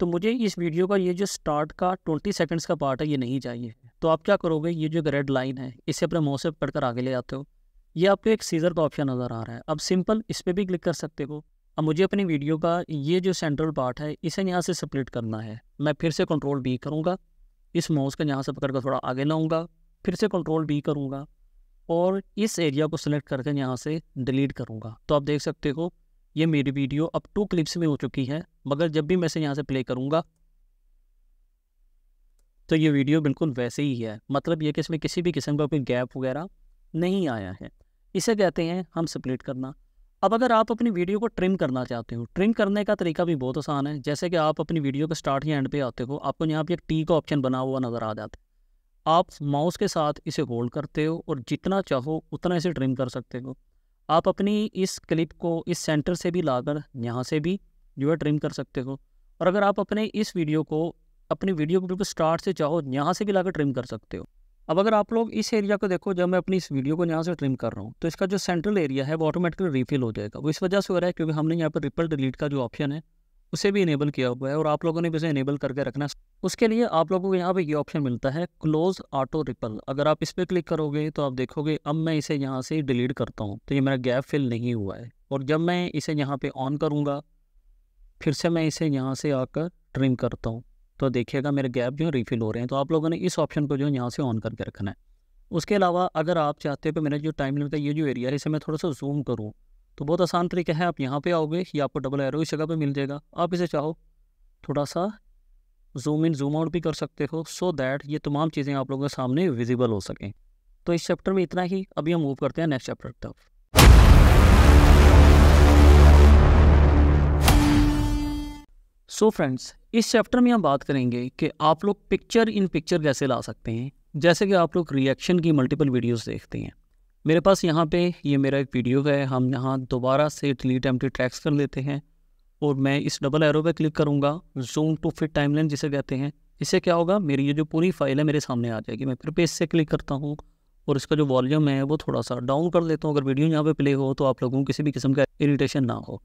तो मुझे इस वीडियो का ये जो स्टार्ट का ट्वेंटी सेकेंड्स का पार्ट है ये नहीं चाहिए तो आप क्या करोगे ये जो रेड लाइन है इसे अपने मुँह से पकड़ कर आगे ले जाते हो ये आपको एक सीज़र का ऑप्शन नज़र आ रहा है अब सिंपल इस पर भी क्लिक कर सकते हो अब मुझे अपनी वीडियो का ये जो सेंट्रल पार्ट है इसे यहाँ से स्प्लिट करना है मैं फिर से कंट्रोल बी करूँगा इस माउस का यहाँ से पकड़ कर थोड़ा आगे लाऊँगा फिर से कंट्रोल बी करूँगा और इस एरिया को सिलेक्ट करके यहाँ से डिलीट करूँगा तो आप देख सकते हो ये मेरी वीडियो अब टू क्लिप्स में हो चुकी है मगर जब भी मैं इसे यहाँ से प्ले करूँगा तो ये वीडियो बिल्कुल वैसे ही है मतलब ये कि इसमें किसी भी किस्म का कोई गैप वगैरह नहीं आया है इसे कहते हैं हम स्प्लिट करना अब अगर आप अपनी वीडियो को ट्रिम करना चाहते हो ट्रिम करने का तरीका भी बहुत आसान है जैसे कि आप अपनी वीडियो के स्टार्ट या एंड पे आते हो आपको यहाँ पे एक टी का ऑप्शन बना हुआ नज़र आ जाता है आप माउस के साथ इसे होल्ड करते हो और जितना चाहो उतना इसे ट्रिम कर सकते हो आप अपनी इस क्लिप को इस सेंटर से भी लाकर यहाँ से भी जो है ट्रिम कर सकते हो और अगर आप अपने इस वीडियो को अपनी वीडियो को बिल्कुल स्टार्ट से चाहो यहाँ से भी लाकर ट्रिम कर सकते हो अब अगर आप लोग इस एरिया को देखो जब मैं अपनी इस वीडियो को यहाँ से ट्रिम कर रहा हूँ तो इसका जो सेंट्रल एरिया है वो ऑटोमेटिकली रिफिल हो जाएगा वो इस वजह से हो रहा है क्योंकि हमने यहाँ पर रिपल डिलीट का जो ऑप्शन है उसे भी इनेबल किया हुआ है और आप लोगों ने भी उसे इनेबल करके रखना उसके लिए आप लोगों को यहाँ पे ये ऑप्शन मिलता है क्लोज ऑटो रिपल अगर आप इस पर क्लिक करोगे तो आप देखोगे अब मैं इसे यहाँ से डिलीट करता हूँ तो ये मेरा गैप फिल नहीं हुआ है और जब मैं इसे यहाँ पर ऑन करूँगा फिर से मैं इसे यहाँ से आकर ट्रिम करता हूँ तो देखिएगा मेरे गैप जो रिफिल हो रहे हैं तो आप लोगों ने इस ऑप्शन को जो यहाँ से ऑन करके रखना है उसके अलावा अगर आप चाहते हो कि मेरा जो टाइम लिमिट है ये जो एरिया है इसे मैं थोड़ा सा जूम करूँ तो बहुत आसान तरीका है आप यहाँ पे आओगे ये आपको डबल एरो इस जगह पे मिल जाएगा आप इसे चाहो थोड़ा सा जूम इन जूम आउट भी कर सकते हो सो दैट ये तमाम चीज़ें आप लोगों के सामने विजिबल हो सकें तो इस चैप्टर में इतना ही अभी हम मूव करते हैं नेक्स्ट चैप्टर तक सो so फ्रेंड्स इस चैप्टर में हम बात करेंगे कि आप लोग पिक्चर इन पिक्चर कैसे ला सकते हैं जैसे कि आप लोग रिएक्शन की मल्टीपल वीडियोस देखते हैं मेरे पास यहाँ पे ये मेरा एक वीडियो है हम यहाँ दोबारा से डिलीट एम ट्रैक्स कर लेते हैं और मैं इस डबल एरो पे क्लिक करूँगा जूम टू फिट टाइमलाइन जिसे कहते हैं इससे क्या होगा मेरी ये जो पूरी फाइल है मेरे सामने आ जाएगी मैं फिर पेज से क्लिक करता हूँ और इसका जो वॉल्यूम है वो थोड़ा सा डाउन कर लेता हूँ अगर वीडियो यहाँ पर प्ले हो तो आप लोगों को किसी भी किस्म का इरीटेशन ना हो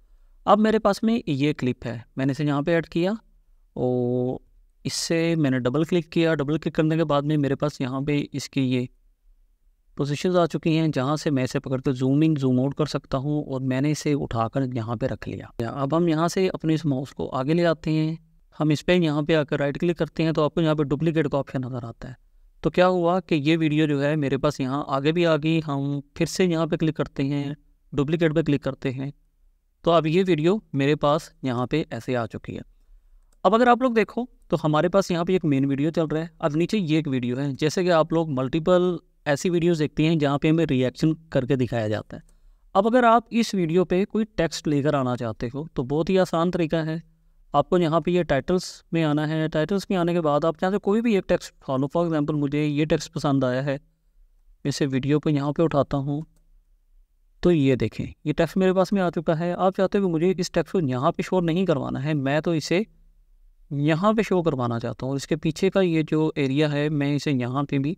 अब मेरे पास में ये क्लिप है मैंने इसे यहाँ पर ऐड किया और इससे मैंने डबल क्लिक किया डबल क्लिक करने के बाद में मेरे पास यहाँ पे इसकी ये पोजीशंस आ चुकी हैं जहाँ से मैं इसे पकड़ कर जूम इन जूम आउट कर सकता हूँ और मैंने इसे उठाकर यहाँ पे रख लिया अब हम यहाँ से अपने इस माउस को आगे ले आते हैं हम इस पर यहाँ पे आकर राइट क्लिक करते हैं तो आपको यहाँ पे डुप्लीकेट का ऑप्शन नज़र आता है तो क्या हुआ कि ये वीडियो जो है मेरे पास यहाँ आगे भी आ गई हम फिर से यहाँ पर क्लिक करते हैं डुप्लीकेट पर क्लिक करते हैं तो अब ये वीडियो मेरे पास यहाँ पर ऐसे आ चुकी है अब अगर आप लोग देखो तो हमारे पास यहाँ पे एक मेन वीडियो चल रहा है अब नीचे ये एक वीडियो है जैसे कि आप लोग मल्टीपल ऐसी वीडियोस देखती हैं जहाँ पे हमें रिएक्शन करके दिखाया जाता है अब अगर आप इस वीडियो पे कोई टेक्स्ट लेकर आना चाहते हो तो बहुत ही आसान तरीका है आपको यहाँ पे ये टाइटल्स में आना है टाइटल्स में आने के बाद आप यहाँ से तो कोई भी एक टेक्स्ट उठा लो फॉर एग्जाम्पल मुझे ये टेक्स्ट पसंद आया है इसे वीडियो पर यहाँ पे उठाता हूँ तो ये देखें ये टेक्स्ट मेरे पास में आ चुका है आप चाहते हो मुझे इस टेक्स्ट को यहाँ पे शो नहीं करवाना है मैं तो इसे यहाँ पे शो करवाना चाहता हूँ इसके पीछे का ये जो एरिया है मैं इसे यहाँ पे भी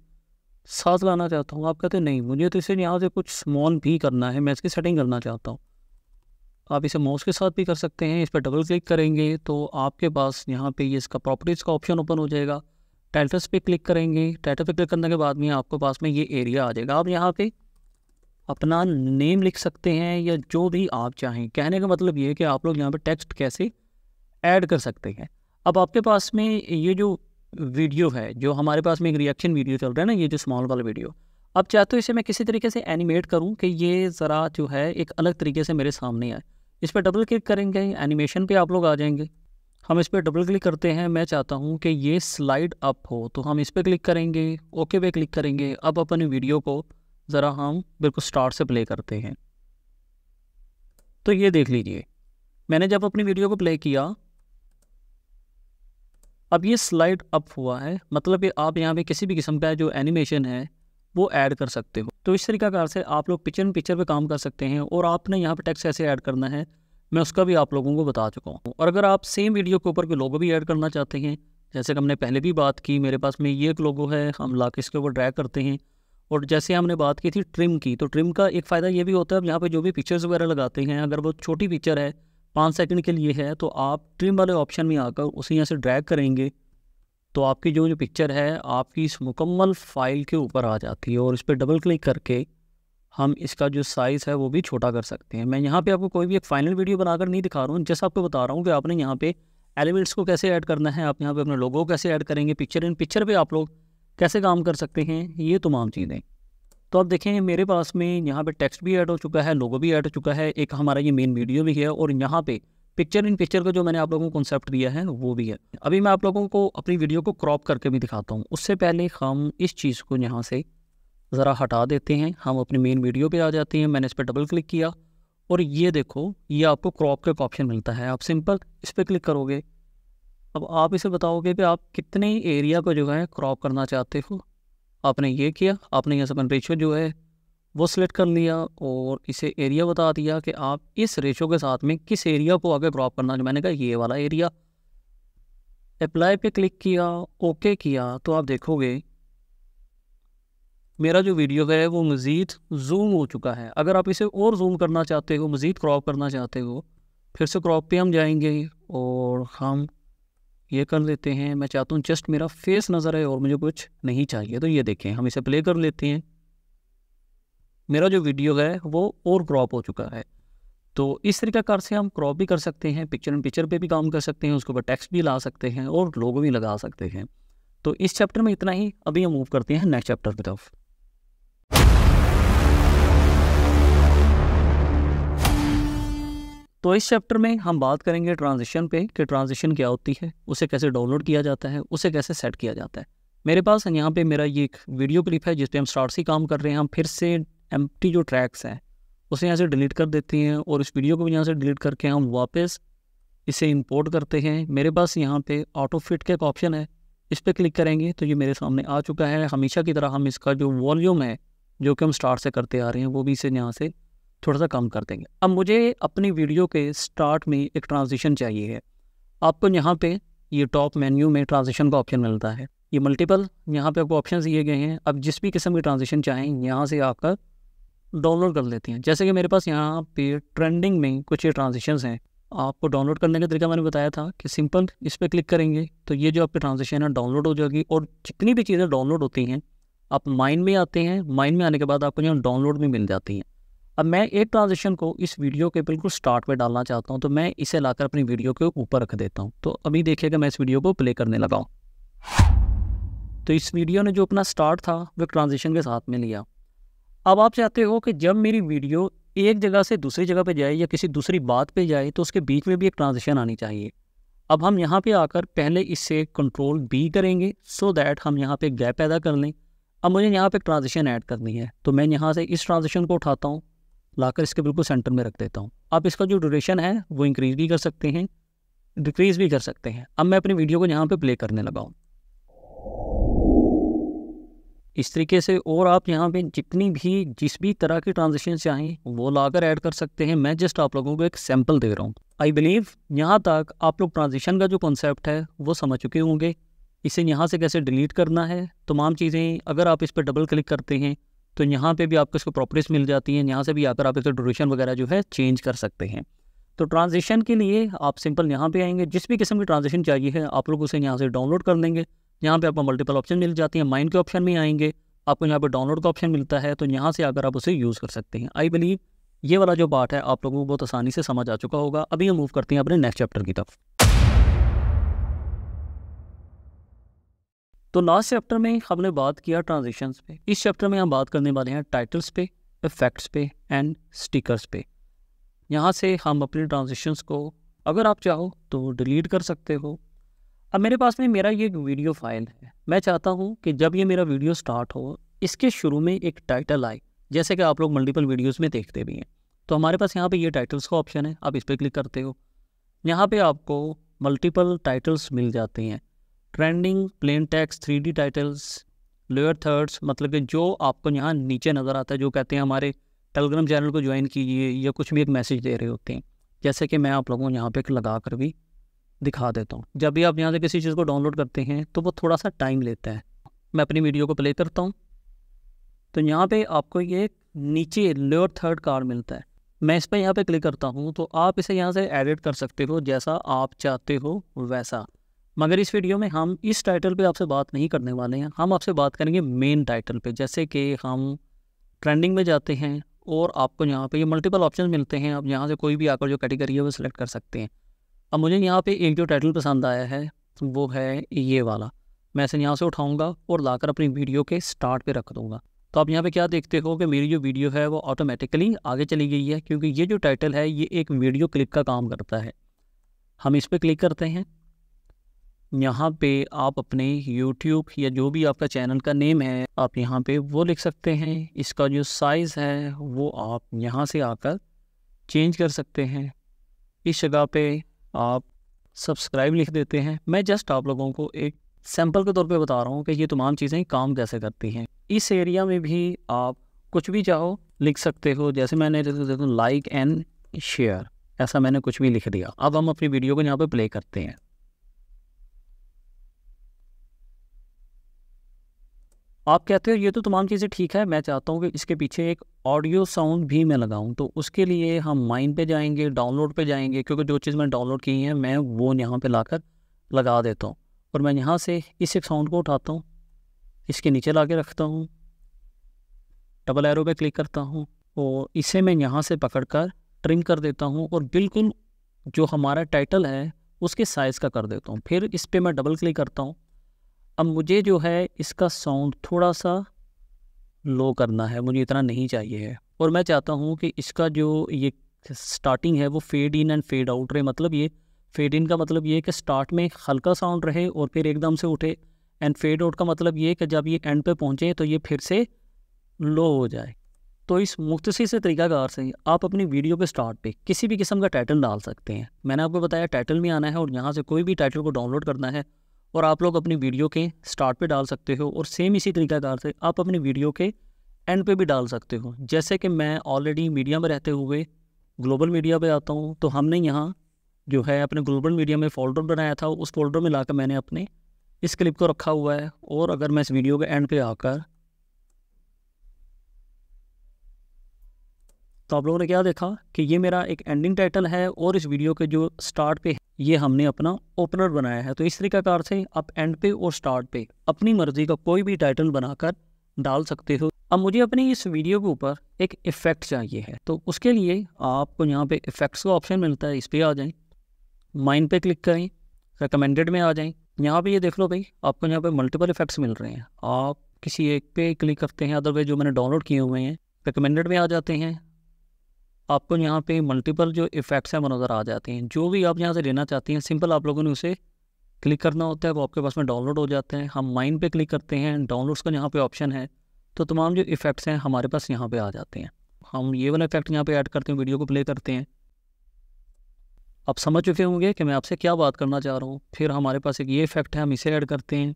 साथ लाना चाहता हूँ आप कहते हैं नहीं मुझे तो इसे यहाँ से कुछ स्मॉल भी करना है मैं इसकी सेटिंग करना चाहता हूँ आप इसे माउस के साथ भी कर सकते हैं इस पर डबल क्लिक करेंगे तो आपके पास यहाँ पे ये इसका प्रॉपर्टीज़ का ऑप्शन ओपन हो जाएगा टाइटल्स पे क्लिक करेंगे टाइटल पे क्लिक करने के बाद में आपके पास में ये एरिया आ जाएगा आप यहाँ पे अपना नेम लिख सकते हैं या जो भी आप चाहें कहने का मतलब ये है कि आप लोग यहाँ पर टेक्स्ट कैसे ऐड कर सकते हैं अब आपके पास में ये जो वीडियो है जो हमारे पास में एक रिएक्शन वीडियो चल रहा है ना ये जो स्मॉल वाला वीडियो अब चाहे तो इसे मैं किसी तरीके से एनिमेट करूँ कि ये ज़रा जो है एक अलग तरीके से मेरे सामने आए इस पर डबल क्लिक करेंगे एनिमेशन पर आप लोग आ जाएंगे हम इस पर डबल क्लिक करते हैं मैं चाहता हूँ कि ये स्लाइड अप हो तो हम इस पर क्लिक करेंगे ओके पे क्लिक करेंगे अब अपने वीडियो को ज़रा हम बिल्कुल स्टार्ट से प्ले करते हैं तो ये देख लीजिए मैंने जब अपनी वीडियो को प्ले किया अब ये स्लाइड अप हुआ है मतलब कि आप यहाँ पे किसी भी किस्म का जो एनिमेशन है वो ऐड कर सकते हो तो इस तरीकाकार से आप लोग पिक्चर पिक्चर पे काम कर सकते हैं और आपने यहाँ पे टेक्स्ट ऐसे ऐड करना है मैं उसका भी आप लोगों को बता चुका हूँ और अगर आप सेम वीडियो के ऊपर कोई लोगो भी ऐड करना चाहते हैं जैसे कि हमने पहले भी बात की मेरे पास में ये एक लोगो है हम ला के इसके ऊपर ड्रैग करते हैं और जैसे हमने बात की थी ट्रिम की तो ट्रिम का एक फ़ायदा ये भी होता है अब यहाँ पर जो भी पिक्चर्स वगैरह लगाते हैं अगर वो छोटी पिक्चर है पाँच सेकंड के लिए है तो आप ट्रिम वाले ऑप्शन में आकर उसे यहाँ से ड्रैग करेंगे तो आपकी जो जो पिक्चर है आपकी इस मुकम्मल फाइल के ऊपर आ जाती है और इस पर डबल क्लिक करके हम इसका जो साइज़ है वो भी छोटा कर सकते हैं मैं यहाँ पे आपको कोई भी एक फ़ाइनल वीडियो बनाकर नहीं दिखा रहा हूँ जैसा आपको बता रहा हूँ कि आपने यहाँ पे एलिमेंट्स को कैसे ऐड करना है आप यहाँ पे अपने लोगों को कैसे ऐड करेंगे पिक्चर इन पिक्चर पे आप लोग कैसे काम कर सकते हैं ये तमाम चीज़ें तो आप देखेंगे मेरे पास में यहाँ पे टेक्स्ट भी ऐड हो चुका है लोगो भी ऐड हो चुका है एक हमारा ये मेन वीडियो भी है और यहाँ पे पिक्चर इन पिक्चर का जो मैंने आप लोगों को कॉन्सेप्ट दिया है वो भी है अभी मैं आप लोगों को अपनी वीडियो को क्रॉप करके भी दिखाता हूँ उससे पहले हम इस चीज़ को यहाँ से ज़रा हटा देते हैं हम अपनी मेन वीडियो पर आ जाते हैं मैंने इस पर डबल क्लिक किया और ये देखो ये आपको क्रॉप का ऑप्शन मिलता है आप सिंपल इस पर क्लिक करोगे अब आप इसे बताओगे कि आप कितने एरिया को जो है क्रॉप करना चाहते हो आपने ये किया आपने यहाँ से अपन रेशो जो है वो सिलेक्ट कर लिया और इसे एरिया बता दिया कि आप इस रेशो के साथ में किस एरिया को आगे क्रॉप करना तो मैंने कहा ये वाला एरिया अप्लाई पे क्लिक किया ओके किया तो आप देखोगे मेरा जो वीडियो है वो मज़ीद जूम हो चुका है अगर आप इसे और जूम करना चाहते हो मज़ीद क्रॉप करना चाहते हो फिर से क्रॉप पे हम जाएंगे और हम ये कर लेते हैं मैं चाहता हूँ जस्ट मेरा फेस नज़र आए और मुझे कुछ नहीं चाहिए तो ये देखें हम इसे प्ले कर लेते हैं मेरा जो वीडियो है वो और क्रॉप हो चुका है तो इस तरीक़ाकार से हम क्रॉप भी कर सकते हैं पिक्चर एंड पिक्चर पे भी काम कर सकते हैं उसके ऊपर टेक्स्ट भी ला सकते हैं और लोगो भी लगा सकते हैं तो इस चैप्टर में इतना ही अभी हम मूव करते हैं नेक्स्ट चैप्टर की तरफ तो इस चैप्टर में हम बात करेंगे ट्रांजिशन पे कि ट्रांजिशन क्या होती है उसे कैसे डाउनलोड किया जाता है उसे कैसे सेट किया जाता है मेरे पास यहाँ पे मेरा ये एक वीडियो क्लिप है जिस पर हम स्टार्ट से काम कर रहे हैं हम फिर से एम जो ट्रैक्स हैं उसे यहाँ से डिलीट कर देते हैं और इस वीडियो को भी यहाँ से डिलीट करके हम वापस इसे इम्पोर्ट करते हैं मेरे पास यहाँ पर ऑटो फिट का एक ऑप्शन है इस पर क्लिक करेंगे तो ये मेरे सामने आ चुका है हमेशा की तरह हम इसका जो वॉल्यूम है जो कि हम स्टार्ट से करते आ रहे हैं वो भी इसे यहाँ से थोड़ा सा कम कर देंगे अब मुझे अपनी वीडियो के स्टार्ट में एक ट्रांजिशन चाहिए है आपको यहाँ पे ये टॉप मेन्यू में ट्रांजिशन का ऑप्शन मिलता है ये मल्टीपल यहाँ पे आपको ऑप्शन दिए गए हैं अब जिस भी किस्म के ट्रांजिशन चाहें यहाँ से आपका डाउनलोड कर लेते हैं जैसे कि मेरे पास यहाँ पे ट्रेंडिंग में कुछ ये ट्रांजिशन हैं आपको डाउनलोड करने का तरीका मैंने बताया था कि सिंपल इस पर क्लिक करेंगे तो ये जो आपकी ट्रांजेक्शन है डाउनलोड हो जाएगी और जितनी भी चीज़ें डाउनलोड होती हैं आप माइंड में आते हैं माइंड में आने के बाद आपको यहाँ डाउनलोड में मिल जाती हैं अब मैं एक ट्रांजेक्शन को इस वीडियो के बिल्कुल स्टार्ट में डालना चाहता हूँ तो मैं इसे लाकर अपनी वीडियो के ऊपर रख देता हूँ तो अभी देखिएगा मैं इस वीडियो को प्ले करने लगा हूँ तो इस वीडियो ने जो अपना स्टार्ट था वह ट्रांजेक्शन के साथ में लिया अब आप चाहते हो कि जब मेरी वीडियो एक जगह से दूसरी जगह पे जाए या किसी दूसरी बात पे जाए तो उसके बीच में भी एक ट्रांजेक्शन आनी चाहिए अब हम यहाँ पे आकर पहले इससे कंट्रोल बी करेंगे सो दैट हम यहाँ पे गैप पैदा कर लें अब मुझे यहाँ पे ट्रांजेक्शन ऐड करनी है तो मैं यहाँ से इस ट्रांजेक्शन को उठाता हूँ लाकर इसके बिल्कुल सेंटर में रख देता हूँ आप इसका जो ड्यूरेशन है वो इंक्रीज भी कर सकते हैं डिक्रीज़ भी कर सकते हैं अब मैं अपनी वीडियो को यहाँ पे प्ले करने लगा हूँ इस तरीके से और आप यहाँ पे जितनी भी जिस भी तरह की ट्रांजेक्शन चाहें वो लाकर ऐड कर सकते हैं मैं जस्ट आप लोगों को एक सैम्पल दे रहा हूँ आई बिलीव यहाँ तक आप लोग ट्रांजेक्शन का जो कॉन्सेप्ट है वो समझ चुके होंगे इसे यहाँ से कैसे डिलीट करना है तमाम चीज़ें अगर आप इस पर डबल क्लिक करते हैं तो यहाँ पे भी आपको इसको प्रॉपर्टीज़ मिल जाती हैं यहाँ से भी आकर आप इसका ड्यूरेशन वगैरह जो है चेंज कर सकते हैं तो ट्रांजेक्शन के लिए आप सिंपल यहाँ पे आएंगे जिस भी किस्म की ट्रांजेक्शन चाहिए है आप लोग उसे यहाँ से डाउनलोड कर लेंगे यहाँ पे आपको मल्टीपल ऑप्शन मिल जाती हैं माइंड के ऑप्शन में आएंगे आपको यहाँ पर डाउनलोड का ऑप्शन मिलता है तो यहाँ से आकर आप उसे यूज़ कर सकते हैं आई बिलीव ये वाला जो पार्ट है आप लोगों को बहुत आसानी से समझ आ चुका होगा अभी हम मूव करते हैं अपने नेक्स्ट चैप्टर की तरफ तो लास्ट चैप्टर में हमने बात किया ट्रांजेक्शन पे इस चैप्टर में हम बात करने वाले हैं टाइटल्स पे इफेक्ट्स पे एंड स्टिकर्स पे यहाँ से हम अपने ट्रांजेक्शन्स को अगर आप चाहो तो डिलीट कर सकते हो अब मेरे पास में मेरा ये वीडियो फाइल है मैं चाहता हूँ कि जब ये मेरा वीडियो स्टार्ट हो इसके शुरू में एक टाइटल आए जैसे कि आप लोग मल्टीपल वीडियोज़ में देखते भी हैं तो हमारे पास यहाँ पे ये टाइटल्स का ऑप्शन है आप इस पर क्लिक करते हो यहाँ पे आपको मल्टीपल टाइटल्स मिल जाते हैं trending plain text three D titles lower thirds मतलब कि जो आपको यहाँ नीचे नज़र आता है जो कहते हैं हमारे टेलीग्राम चैनल को ज्वाइन कीजिए या कुछ भी एक मैसेज दे रहे होते हैं जैसे कि मैं आप लोगों को यहाँ एक लगा कर भी दिखा देता हूँ जब भी आप यहाँ से किसी चीज़ को डाउनलोड करते हैं तो वो थोड़ा सा टाइम लेता है मैं अपनी वीडियो को प्ले करता हूँ तो यहाँ पे आपको ये नीचे लोअर थर्ड कार मिलता है मैं इस पर यहाँ पे क्लिक करता हूँ तो आप इसे यहाँ से एडिट कर सकते हो जैसा आप चाहते हो वैसा मगर इस वीडियो में हम इस टाइटल पे आपसे बात नहीं करने वाले हैं हम आपसे बात करेंगे मेन टाइटल पे जैसे कि हम ट्रेंडिंग में जाते हैं और आपको यहाँ पे ये मल्टीपल ऑप्शन मिलते हैं आप यहाँ से कोई भी आकर जो कैटेगरी है वो सिलेक्ट कर सकते हैं अब मुझे यहाँ पे एक जो टाइटल पसंद आया है वो है ये वाला मैं इसे यहाँ से उठाऊँगा और ला अपनी वीडियो के स्टार्ट पर रख दूँगा तो आप यहाँ पर क्या देखते हो कि मेरी जो वीडियो है वो ऑटोमेटिकली आगे चली गई है क्योंकि ये जो टाइटल है ये एक वीडियो क्लिप का काम करता है हम इस पर क्लिक करते हैं यहाँ पे आप अपने YouTube या जो भी आपका चैनल का नेम है आप यहाँ पे वो लिख सकते हैं इसका जो साइज़ है वो आप यहाँ से आकर चेंज कर सकते हैं इस जगह पे आप सब्सक्राइब लिख देते हैं मैं जस्ट आप लोगों को एक सैंपल के तौर पे बता रहा हूँ कि ये तमाम चीज़ें काम कैसे करती हैं इस एरिया में भी आप कुछ भी चाहो लिख सकते हो जैसे मैंने लाइक एंड शेयर ऐसा मैंने कुछ भी लिख दिया अब हम अपनी वीडियो को यहाँ पर प्ले करते हैं आप कहते हो ये तो तमाम चीज़ें ठीक है मैं चाहता हूँ कि इसके पीछे एक ऑडियो साउंड भी मैं लगाऊँ तो उसके लिए हम माइन पे जाएंगे डाउनलोड पे जाएंगे क्योंकि जो चीज़ मैंने डाउनलोड की है मैं वो यहाँ पे लाकर लगा देता हूँ और मैं यहाँ से इस एक साउंड को उठाता हूँ इसके नीचे ला के रखता हूँ डबल एरो पर क्लिक करता हूँ और इसे मैं यहाँ से पकड़ कर ट्रिम कर देता हूँ और बिल्कुल जो हमारा टाइटल है उसके साइज़ का कर देता हूँ फिर इस पर मैं डबल क्लिक करता हूँ अब मुझे जो है इसका साउंड थोड़ा सा लो करना है मुझे इतना नहीं चाहिए है और मैं चाहता हूँ कि इसका जो ये स्टार्टिंग है वो fade in and fade out रहे मतलब ये फेड इन का मतलब ये कि स्टार्ट में हल्का साउंड रहे और फिर एकदम से उठे एंड फेड आउट का मतलब ये कि जब ये एंड पे पहुँचे तो ये फिर से लो हो जाए तो इस मुख्तसी से तरीक़ाकार से आप अपनी वीडियो के स्टार्ट पे किसी भी किस्म का टाइटल डाल सकते हैं मैंने आपको बताया टाइटल में आना है और यहाँ से कोई भी टाइटल को डाउनलोड करना है और आप लोग अपनी वीडियो के स्टार्ट पे डाल सकते हो और सेम इसी तरीक़ाकार से आप अपनी वीडियो के एंड पे भी डाल सकते हो जैसे कि मैं ऑलरेडी मीडिया में रहते हुए ग्लोबल मीडिया पे आता हूँ तो हमने यहाँ जो है अपने ग्लोबल मीडिया में फ़ोल्डर बनाया था उस फोल्डर में लाकर मैंने अपने इस क्लिप को रखा हुआ है और अगर मैं इस वीडियो के एंड पे आकर तो आप लोगों ने क्या देखा कि ये मेरा एक एंडिंग टाइटल है और इस वीडियो के जो स्टार्ट पे ये हमने अपना ओपनर बनाया है तो इस तरीका कार से आप एंड पे और स्टार्ट पे अपनी मर्जी का कोई भी टाइटल बनाकर डाल सकते हो अब मुझे अपनी इस वीडियो के ऊपर एक इफ़ेक्ट चाहिए है तो उसके लिए आपको यहाँ पे इफ़ेक्ट्स का ऑप्शन मिलता है इस पर आ जाएं माइन पे क्लिक करें रिकमेंडेड में आ जाएं यहाँ पे ये देख लो भाई आपको यहाँ पे मल्टीपल इफ़ेक्ट्स मिल रहे हैं आप किसी एक पे क्लिक करते हैं अदरवाइज जो मैंने डाउनलोड किए हुए हैं रिकमेंडेड में आ जाते हैं आपको यहाँ पे मल्टीपल जो इफ़ेक्ट्स हैं वो नज़र आ जाते हैं जो भी आप यहाँ से लेना चाहते हैं सिंपल आप लोगों ने उसे क्लिक करना होता है वो आपके पास में डाउनलोड हो जाते हैं हम माइन पे क्लिक करते हैं डाउनलोड्स का यहाँ पे ऑप्शन है तो तमाम जो इफ़ेक्ट्स हैं हमारे पास यहाँ पर आ जाते हैं हम ये वाला इफेक्ट यहाँ पर ऐड करते हैं वीडियो को प्ले करते हैं आप समझ चुके होंगे कि मैं आपसे क्या बात करना चाह रहा हूँ फिर हमारे पास एक ये इफेक्ट है हम इसे ऐड करते हैं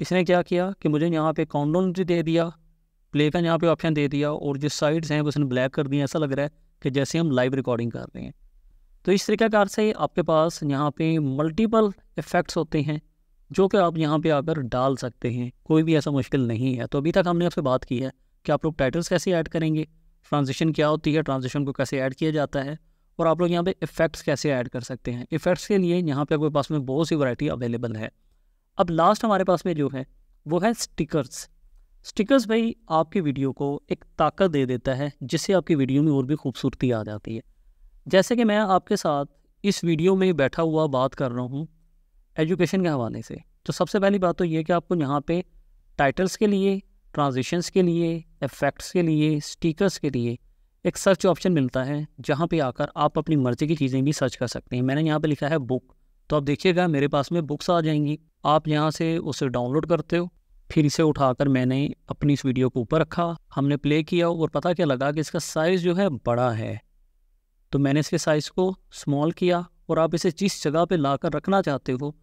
इसने क्या किया कि मुझे यहाँ पर काउंटडाउन दे दिया प्ले का यहाँ पे ऑप्शन दे दिया और जो साइड्स हैं वो उसने ब्लैक कर दिए ऐसा लग रहा है कि जैसे हम लाइव रिकॉर्डिंग कर रहे हैं तो इस तरीक़ाकार से आपके पास यहाँ पे मल्टीपल इफ़ेक्ट्स होते हैं जो कि आप यहाँ पे आकर डाल सकते हैं कोई भी ऐसा मुश्किल नहीं है तो अभी तक हमने आपसे बात की है कि आप लोग टाइटल्स कैसे ऐड करेंगे ट्रांजिशन क्या होती है ट्रांजिशन को कैसे ऐड किया जाता है और आप लोग यहाँ पे इफ़ेक्ट्स कैसे ऐड कर सकते हैं इफ़ेक्ट्स के लिए यहाँ पे आपके पास में बहुत सी वैरायटी अवेलेबल है अब लास्ट हमारे पास में जो है वो है स्टिकर्स स्टिकर्स भाई आपकी वीडियो को एक ताकत दे देता है जिससे आपकी वीडियो में और भी खूबसूरती आ जाती है जैसे कि मैं आपके साथ इस वीडियो में बैठा हुआ बात कर रहा हूँ एजुकेशन के हवाले से तो सबसे पहली बात तो ये कि आपको यहाँ पे टाइटल्स के लिए ट्रांजिशंस के लिए इफ़ेक्ट्स के लिए स्टिकर्स के लिए एक सर्च ऑप्शन मिलता है जहाँ पे आकर आप अपनी मर्ज़ी की चीज़ें भी सर्च कर सकते हैं मैंने यहाँ पे लिखा है बुक तो आप देखिएगा मेरे पास में बुक्स आ जाएंगी आप यहाँ से उसे डाउनलोड करते हो फिर इसे उठाकर मैंने अपनी इस वीडियो को ऊपर रखा हमने प्ले किया और पता क्या लगा कि इसका साइज़ जो है बड़ा है तो मैंने इसके साइज़ को स्मॉल किया और आप इसे जिस जगह पे ला कर रखना चाहते हो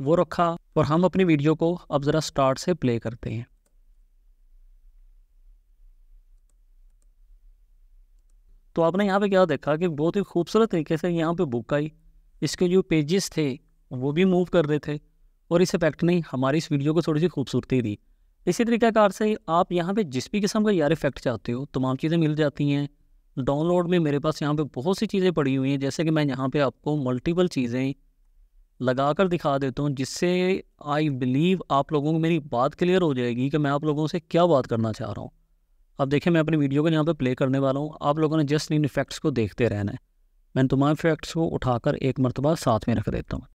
वो रखा और हम अपनी वीडियो को अब ज़रा स्टार्ट से प्ले करते हैं तो आपने यहाँ पे क्या देखा कि बहुत ही खूबसूरत तरीके से यहाँ पे बुक आई इसके जो पेजेस थे वो भी मूव कर रहे थे और इस इफेक्ट ने हमारी इस वीडियो को थोड़ी सी खूबसूरती दी इसी तरीक़ाकार से आप यहाँ पे जिस भी किस्म का यार इफेक्ट चाहते हो तमाम चीज़ें मिल जाती हैं डाउनलोड में मेरे पास यहाँ पे बहुत सी चीज़ें पड़ी हुई हैं जैसे कि मैं यहाँ पे आपको मल्टीपल चीज़ें लगा कर दिखा देता हूँ जिससे आई बिलीव आप लोगों को मेरी बात क्लियर हो जाएगी कि मैं आप लोगों से क्या बात करना चाह रहा हूँ अब देखें मैं अपनी वीडियो को यहाँ पर प्ले करने वाला हूँ आप लोगों ने जस्ट इन इफेक्ट्स को देखते रहना है मैंने तमाम इफेक्ट्स को उठाकर एक मरतबा साथ में रख देता हूँ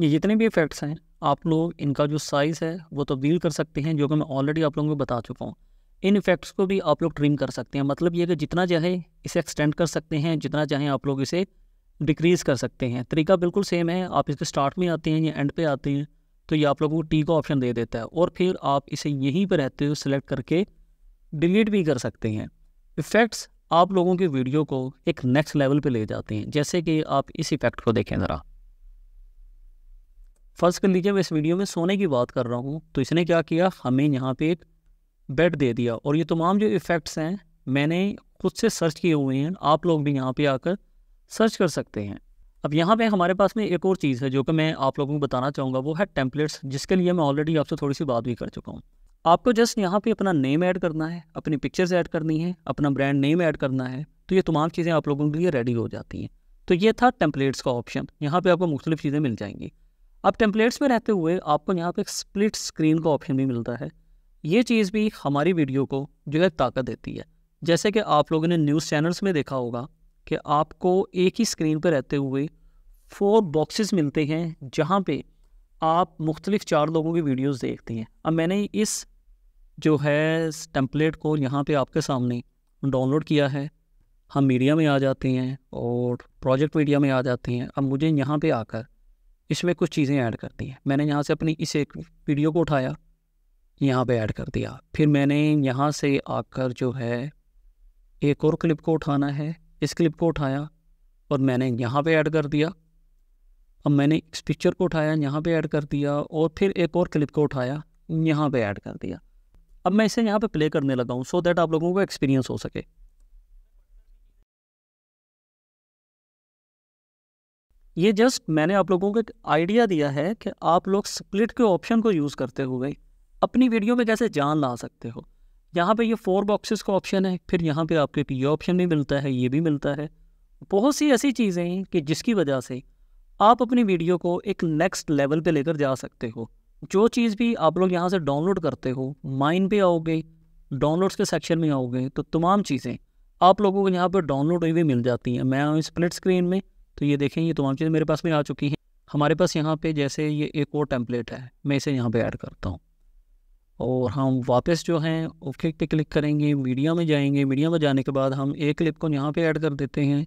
ये जितने भी इफ़ेक्ट्स हैं आप लोग इनका जो साइज़ है वो तब्दील कर सकते हैं जो कि मैं ऑलरेडी आप लोगों को बता चुका हूँ इन इफ़ेक्ट्स को भी आप लोग ट्रिम कर सकते हैं मतलब ये कि जितना चाहे इसे एक्सटेंड कर सकते हैं जितना चाहे आप लोग इसे डिक्रीज़ कर सकते हैं तरीका बिल्कुल सेम है आप इसके स्टार्ट में आते हैं या एंड पे आते हैं तो ये आप लोगों को टी का ऑप्शन दे देता है और फिर आप इसे यहीं पर रहते हुए सिलेक्ट करके डिलीट भी कर सकते हैं इफ़ेक्ट्स आप लोगों की वीडियो को एक नेक्स्ट लेवल पर ले जाते हैं जैसे कि आप इस इफ़ेक्ट को देखें ज़रा फर्ज कर लीजिए मैं इस वीडियो में सोने की बात कर रहा हूँ तो इसने क्या किया हमें यहाँ पे एक बेड दे दिया और ये तमाम जो इफ़ेक्ट्स हैं मैंने खुद से सर्च किए हुए हैं आप लोग भी यहाँ पे आकर सर्च कर सकते हैं अब यहाँ पे हमारे पास में एक और चीज़ है जो कि मैं आप लोगों को बताना चाहूँगा वो है टेम्पलेट्स जिसके लिए मैं ऑलरेडी आपसे थोड़ी सी बात भी कर चुका हूँ आपको जस्ट यहाँ पर अपना नेम ऐड करना है अपनी पिक्चर्स ऐड करनी है अपना ब्रांड नेम ऐड करना है तो ये तमाम चीज़ें आप लोगों के लिए रेडी हो जाती हैं तो ये था टेम्पलेट्स का ऑप्शन यहाँ पर आपको मुख्तलिफ चीज़ें मिल जाएंगी अब टेम्पलेट्स में रहते हुए आपको यहाँ पे स्प्लिट स्क्रीन का ऑप्शन भी मिलता है ये चीज़ भी हमारी वीडियो को जो है ताकत देती है जैसे कि आप लोगों ने न्यूज़ चैनल्स में देखा होगा कि आपको एक ही स्क्रीन पर रहते हुए फोर बॉक्सेस मिलते हैं जहाँ पे आप मुख्तलिफ चार लोगों की वीडियोस देखते हैं अब मैंने इस जो है टेम्पलेट को यहाँ पे आपके सामने डाउनलोड किया है हम मीडिया में आ जाते हैं और प्रोजेक्ट मीडिया में आ जाते हैं अब मुझे यहाँ पे आकर इसमें कुछ चीज़ें ऐड कर दी हैं मैंने यहाँ से अपनी इस एक वीडियो को उठाया यहाँ पे ऐड कर दिया फिर मैंने यहाँ से आकर जो है एक और क्लिप को उठाना है इस क्लिप को उठाया और मैंने यहाँ पे ऐड कर दिया अब मैंने इस पिक्चर को उठाया यहाँ पे ऐड कर दिया और फिर एक और क्लिप को उठाया यहाँ पे ऐड कर दिया अब मैं इसे यहाँ पे प्ले करने लगा हूँ सो दैट आप लोगों को एक्सपीरियंस हो सके ये जस्ट मैंने आप लोगों को एक आइडिया दिया है कि आप लोग स्प्लिट के ऑप्शन को यूज़ करते हुए अपनी वीडियो में कैसे जान ला सकते हो यहाँ पे ये फोर बॉक्सेस का ऑप्शन है फिर यहाँ पे आपके एक ये ऑप्शन भी मिलता है ये भी मिलता है बहुत सी ऐसी चीज़ें हैं कि जिसकी वजह से आप अपनी वीडियो को एक नेक्स्ट लेवल पे लेकर जा सकते हो जो चीज़ भी आप लोग यहाँ से डाउनलोड करते हो माइन पे आओगे डाउनलोड्स के सेक्शन में आओगे तो तमाम चीज़ें आप लोगों को यहाँ पर डाउनलोड हुई भी मिल जाती हैं मैं स्प्लिट स्क्रीन में तो ये देखें ये तमाम चीज़ें मेरे पास में आ चुकी हैं हमारे पास यहाँ पे जैसे ये एक और टेम्पलेट है मैं इसे यहाँ पे ऐड करता हूँ और हम वापस जो हैं ओके पे क्लिक करेंगे मीडिया में जाएंगे मीडिया में जाने के बाद हम एक क्लिप को यहाँ पे ऐड कर देते हैं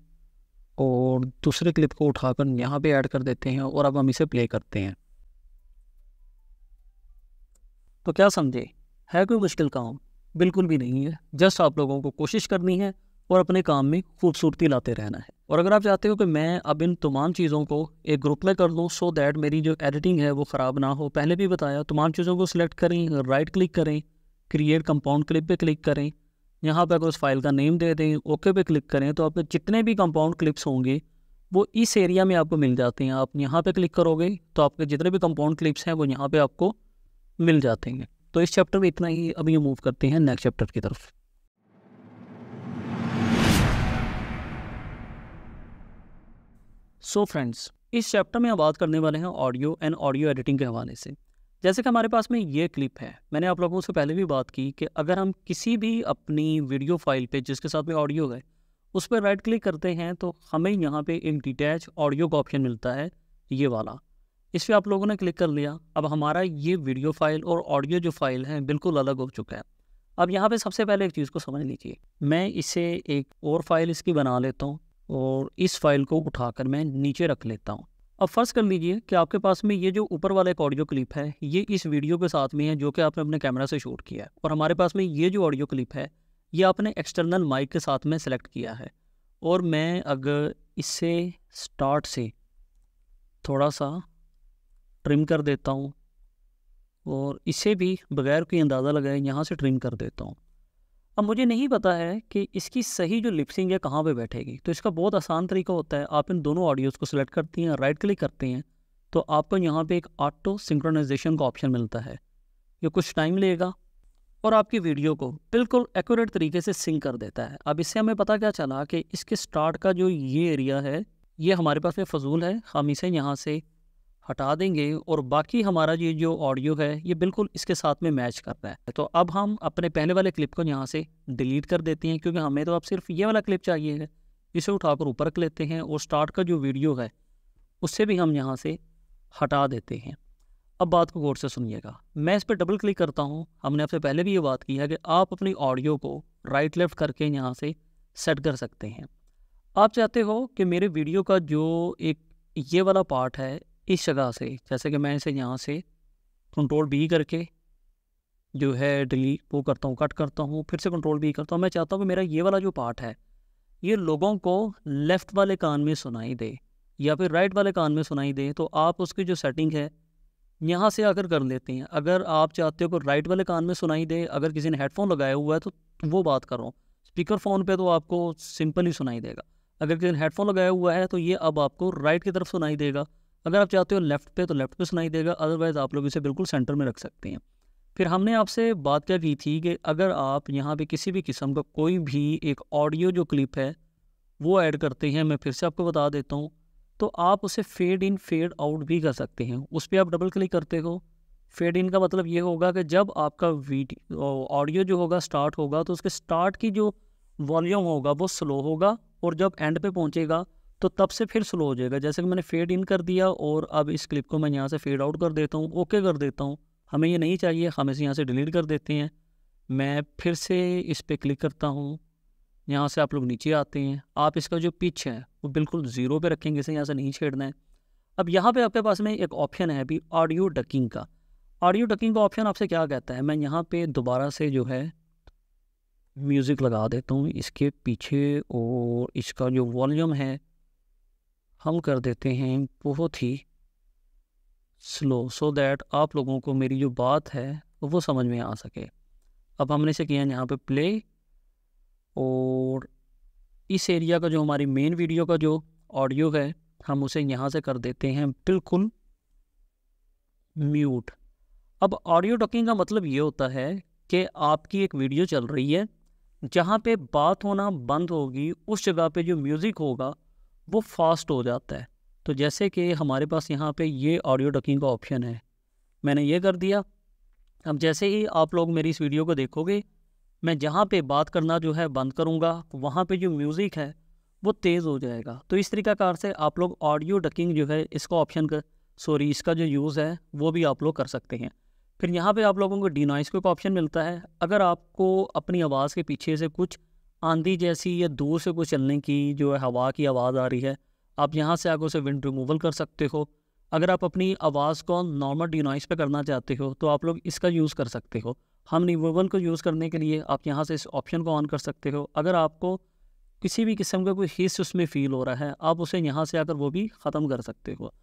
और दूसरे क्लिप को उठाकर यहाँ पे ऐड कर देते हैं और अब हम इसे प्ले करते हैं तो क्या समझे है कोई मुश्किल काम बिल्कुल भी नहीं है जस्ट आप लोगों को कोशिश करनी है और अपने काम में खूबसूरती लाते रहना है और अगर आप चाहते हो कि मैं अब इन तमाम चीज़ों को एक ग्रुप में कर लूँ सो दैट मेरी जो एडिटिंग है वो ख़राब ना हो पहले भी बताया तमाम चीज़ों को सिलेक्ट करें राइट क्लिक करें क्रिएट कंपाउंड क्लिप पे क्लिक करें यहाँ पर अगर उस फाइल का नेम दे दें ओके पे क्लिक करें तो आपके जितने भी कंपाउंड क्लिप्स होंगे वो इस एरिया में आपको मिल जाते हैं आप यहाँ पे क्लिक करोगे तो आपके जितने भी कंपाउंड क्लिप्स हैं वो यहाँ पे आपको मिल जाते हैं तो इस चैप्टर में इतना ही अभी मूव करते हैं नेक्स्ट चैप्टर की तरफ सो so फ्रेंड्स इस चैप्टर में हम बात करने वाले हैं ऑडियो एंड ऑडियो एडिटिंग के हवाले से जैसे कि हमारे पास में ये क्लिप है मैंने आप लोगों से पहले भी बात की कि अगर हम किसी भी अपनी वीडियो फाइल पे जिसके साथ में ऑडियो है उस पर राइट क्लिक करते हैं तो हमें यहाँ पे एक डिटैच ऑडियो का ऑप्शन मिलता है ये वाला इस पर आप लोगों ने क्लिक कर लिया अब हमारा ये वीडियो फाइल और ऑडियो जो फाइल है बिल्कुल अलग हो चुका है अब यहाँ पे सबसे पहले एक चीज़ को समझ लीजिए मैं इसे एक और फाइल इसकी बना लेता हूँ और इस फाइल को उठाकर मैं नीचे रख लेता हूँ अब फर्ज कर लीजिए कि आपके पास में ये जो ऊपर वाला एक ऑडियो क्लिप है ये इस वीडियो के साथ में है जो कि आपने अपने कैमरा से शूट किया है और हमारे पास में ये जो ऑडियो क्लिप है ये आपने एक्सटर्नल माइक के साथ में सेलेक्ट किया है और मैं अगर इसे स्टार्ट से थोड़ा सा ट्रिम कर देता हूँ और इसे भी बगैर कोई अंदाज़ा लगाए यहाँ से ट्रिम कर देता हूँ अब मुझे नहीं पता है कि इसकी सही जो लिपसिंग है कहाँ पे बैठेगी तो इसका बहुत आसान तरीका होता है आप इन दोनों ऑडियोज़ को सिलेक्ट करती हैं राइट क्लिक करती हैं तो आपको यहाँ पे एक ऑटो सिंक्रोनाइजेशन का ऑप्शन मिलता है ये कुछ टाइम लेगा और आपकी वीडियो को बिल्कुल एक्यूरेट तरीके से सिंक कर देता है अब इससे हमें पता क्या चला कि इसके स्टार्ट का जो ये एरिया है ये हमारे पास में फजूल है हम इसे यहाँ से हटा देंगे और बाकी हमारा ये जो ऑडियो है ये बिल्कुल इसके साथ में मैच करता है तो अब हम अपने पहले वाले क्लिप को यहाँ से डिलीट कर देते हैं क्योंकि हमें तो अब सिर्फ ये वाला क्लिप चाहिए है इसे उठाकर ऊपर रख लेते हैं और स्टार्ट का जो वीडियो है उससे भी हम यहाँ से हटा देते हैं अब बात को गौर से सुनिएगा मैं इस पर डबल क्लिक करता हूँ हमने आपसे पहले भी ये बात की है कि आप अपनी ऑडियो को राइट लेफ़्ट करके यहाँ से सेट कर सकते हैं आप चाहते हो कि मेरे वीडियो का जो एक ये वाला पार्ट है इस जगह से जैसे कि मैं इसे यहाँ से कंट्रोल बी करके जो है डिलीट वो करता हूँ कट करता हूँ फिर से कंट्रोल बी करता हूँ मैं चाहता हूँ कि मेरा ये वाला जो पार्ट है ये लोगों को लेफ़्ट वाले कान में सुनाई दे या फिर राइट वाले कान में सुनाई दे तो आप उसकी जो सेटिंग है यहाँ से आकर कर लेते हैं अगर आप चाहते हो कि राइट वाले कान में सुनाई दे अगर किसी ने हेडफोन लगाया हुआ है तो वो बात करो स्पीकर फ़ोन पे तो आपको सिंपल ही सुनाई देगा अगर किसी ने हेडफोन लगाया हुआ है तो ये अब आपको राइट की तरफ सुनाई देगा अगर आप चाहते हो लेफ्ट पे तो लेफ्ट पे सुनाई देगा अदरवाइज़ आप लोग इसे बिल्कुल सेंटर में रख सकते हैं फिर हमने आपसे बात क्या की थी कि अगर आप यहाँ पे किसी भी किस्म का कोई भी एक ऑडियो जो क्लिप है वो ऐड करते हैं मैं फिर से आपको बता देता हूँ तो आप उसे फेड इन फेड आउट भी कर सकते हैं उस पर आप डबल क्लिक करते हो फेड इन का मतलब ये होगा कि जब आपका वीडियो ऑडियो जो होगा स्टार्ट होगा तो उसके स्टार्ट की जो वॉल्यूम होगा वो स्लो होगा और जब एंड पे पहुँचेगा तो तब से फिर स्लो हो जाएगा जैसे कि मैंने फेड इन कर दिया और अब इस क्लिप को मैं यहाँ से फेड आउट कर देता हूँ ओके कर देता हूँ हमें ये नहीं चाहिए हम इसे यहाँ से डिलीट कर देते हैं मैं फिर से इस पर क्लिक करता हूँ यहाँ से आप लोग नीचे आते हैं आप इसका जो पिच है वो बिल्कुल ज़ीरो पे रखेंगे इसे यहाँ से नहीं छेड़ना है अब यहाँ पे आपके पास में एक ऑप्शन है अभी ऑडियो डकिंग का ऑडियो डकिंग का ऑप्शन आपसे क्या कहता है मैं यहाँ पे दोबारा से जो है म्यूज़िक लगा देता हूँ इसके पीछे और इसका जो वॉल्यूम है हम कर देते हैं बहुत ही स्लो सो दैट आप लोगों को मेरी जो बात है वो समझ में आ सके अब हमने इसे किया यहाँ पे प्ले और इस एरिया का जो हमारी मेन वीडियो का जो ऑडियो है हम उसे यहाँ से कर देते हैं बिल्कुल म्यूट अब ऑडियो टॉकिंग का मतलब ये होता है कि आपकी एक वीडियो चल रही है जहाँ पे बात होना बंद होगी उस जगह पे जो म्यूज़िक होगा वो फास्ट हो जाता है तो जैसे कि हमारे पास यहाँ पे ये ऑडियो डकिंग का ऑप्शन है मैंने ये कर दिया अब जैसे ही आप लोग मेरी इस वीडियो को देखोगे मैं जहाँ पे बात करना जो है बंद करूँगा वहाँ पे जो म्यूज़िक है वो तेज़ हो जाएगा तो इस तरीक़ाकार से आप लोग ऑडियो डकिंग जो है इसका ऑप्शन कर सॉरी इसका जो यूज़ है वो भी आप लोग कर सकते हैं फिर यहाँ पर आप लोगों को डिनॉइस का ऑप्शन मिलता है अगर आपको अपनी आवाज़ के पीछे से कुछ आंधी जैसी या दूर से कोई चलने की जो है हवा की आवाज़ आ रही है आप यहाँ से आगे उसे विंड रिमूवल कर सकते हो अगर आप अपनी आवाज़ को नॉर्मल डिनॉइस पे करना चाहते हो तो आप लोग इसका यूज़ कर सकते हो हम रिमूवल को यूज़ करने के लिए आप यहाँ से इस ऑप्शन को ऑन कर सकते हो अगर आपको किसी भी किस्म का कोई हिस्स उसमें फ़ील हो रहा है आप उसे यहाँ से आकर वो भी ख़त्म कर सकते हो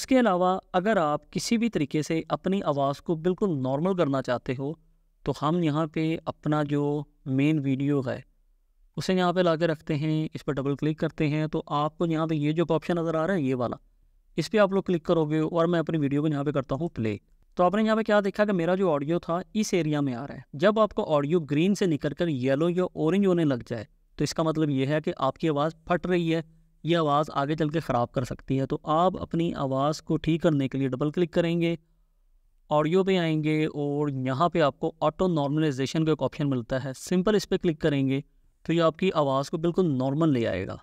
उसके अलावा अगर आप किसी भी तरीके से अपनी आवाज़ को बिल्कुल नॉर्मल करना चाहते हो तो हम यहाँ पे अपना जो मेन वीडियो है उसे यहाँ पे ला के रखते हैं इस पर डबल क्लिक करते हैं तो आपको यहाँ पे ये जो ऑप्शन नज़र आ रहा है ये वाला इस पर आप लोग क्लिक करोगे और मैं अपनी वीडियो को यहाँ पे करता हूँ प्ले तो आपने यहाँ पे क्या देखा कि मेरा जो ऑडियो था इस एरिया में आ रहा है जब आपका ऑडियो ग्रीन से निकल कर येलो या ऑरेंज होने लग जाए तो इसका मतलब ये है कि आपकी आवाज़ फट रही है ये आवाज़ आगे चल के ख़राब कर सकती है तो आप अपनी आवाज़ को ठीक करने के लिए डबल क्लिक करेंगे ऑडियो पे आएंगे और यहाँ पे आपको ऑटो नॉर्मलाइजेशन का एक ऑप्शन मिलता है सिंपल इस पर क्लिक करेंगे तो ये आपकी आवाज़ को बिल्कुल नॉर्मल ले आएगा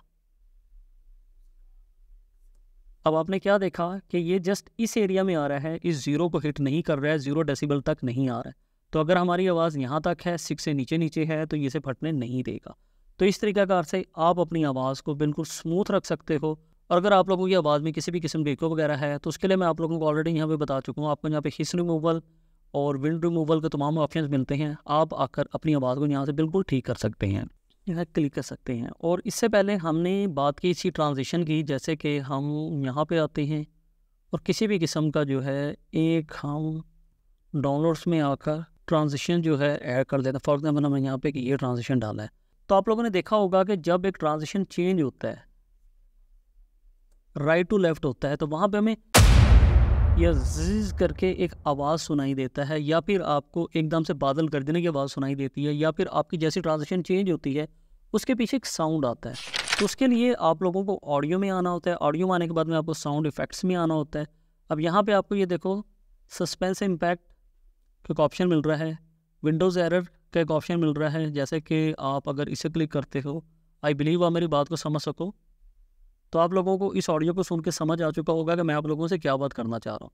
अब आपने क्या देखा कि ये जस्ट इस एरिया में आ रहा है इस ज़ीरो को हिट नहीं कर रहा है ज़ीरो डेसिबल तक नहीं आ रहा है तो अगर हमारी आवाज़ यहाँ तक है सिक्स से नीचे नीचे है तो ये से फटने नहीं देगा तो इस तरीक़ाकार से आप अपनी आवाज़ को बिल्कुल स्मूथ रख सकते हो और अगर आप लोगों की आवाज़ में किसी भी किस्म के इको वगैरह है तो उसके लिए मैं आप लोगों को ऑलरेडी यहाँ पे बता चुका हूँ आपको यहाँ पे हिस रिमूवल और विंड रिमूवल के तमाम ऑप्शन मिलते हैं आप आकर अपनी आवाज़ को यहाँ से बिल्कुल ठीक कर सकते हैं यहाँ क्लिक कर सकते हैं और इससे पहले हमने बात की इसी ट्रांजिशन की जैसे कि हम यहाँ पे आते हैं और किसी भी किस्म का जो है एक हम डाउनलोड्स में आकर ट्रांजिशन जो है ऐड कर देते हैं फॉर एग्जाम्पल हमने यहाँ पे ये ट्रांजिशन डाला है तो आप लोगों ने देखा होगा कि जब एक ट्रांजिशन चेंज होता है राइट टू लेफ़्ट होता है तो वहाँ पर हमें या जीज करके एक आवाज़ सुनाई देता है या फिर आपको एकदम से बादल देने की आवाज़ सुनाई देती है या फिर आपकी जैसी ट्रांजेक्शन चेंज होती है उसके पीछे एक साउंड आता है तो उसके लिए आप लोगों को ऑडियो में आना होता है ऑडियो में आने के बाद में आपको साउंड इफ़ेक्ट्स में आना होता है अब यहाँ पे आपको ये देखो सस्पेंस इम्पैक्ट का एक ऑप्शन मिल रहा है विंडोज़ एरर का एक ऑप्शन मिल रहा है जैसे कि आप अगर इसे क्लिक करते हो आई बिलीव आप मेरी बात को समझ सको तो आप लोगों को इस ऑडियो को सुन के समझ आ चुका होगा कि मैं आप लोगों से क्या बात करना चाह रहा हूँ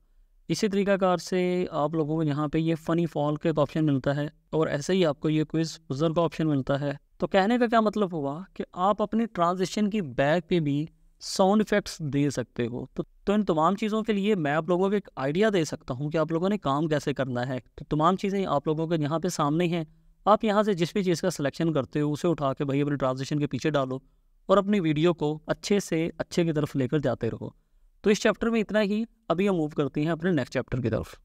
इसी तरीक़ाकार से आप लोगों को यहाँ पे ये फ़नी फॉल का एक ऑप्शन मिलता है और ऐसे ही आपको ये क्विज़ पुजर का ऑप्शन मिलता है तो कहने का क्या मतलब हुआ कि आप अपनी ट्रांजेक्शन की बैक पे भी साउंड इफ़ेक्ट्स दे सकते हो तो, तो इन तमाम चीज़ों के लिए मैं आप लोगों को एक आइडिया दे सकता हूँ कि आप लोगों ने काम कैसे करना है तो तमाम चीज़ें आप लोगों के यहाँ पर सामने हैं आप यहाँ से जिस भी चीज़ का सिलेक्शन करते हो उसे उठा के भाई अपने ट्रांजेक्शन के पीछे डालो और अपनी वीडियो को अच्छे से अच्छे की तरफ लेकर जाते रहो तो इस चैप्टर में इतना ही अभी हम मूव करते हैं अपने नेक्स्ट चैप्टर की तरफ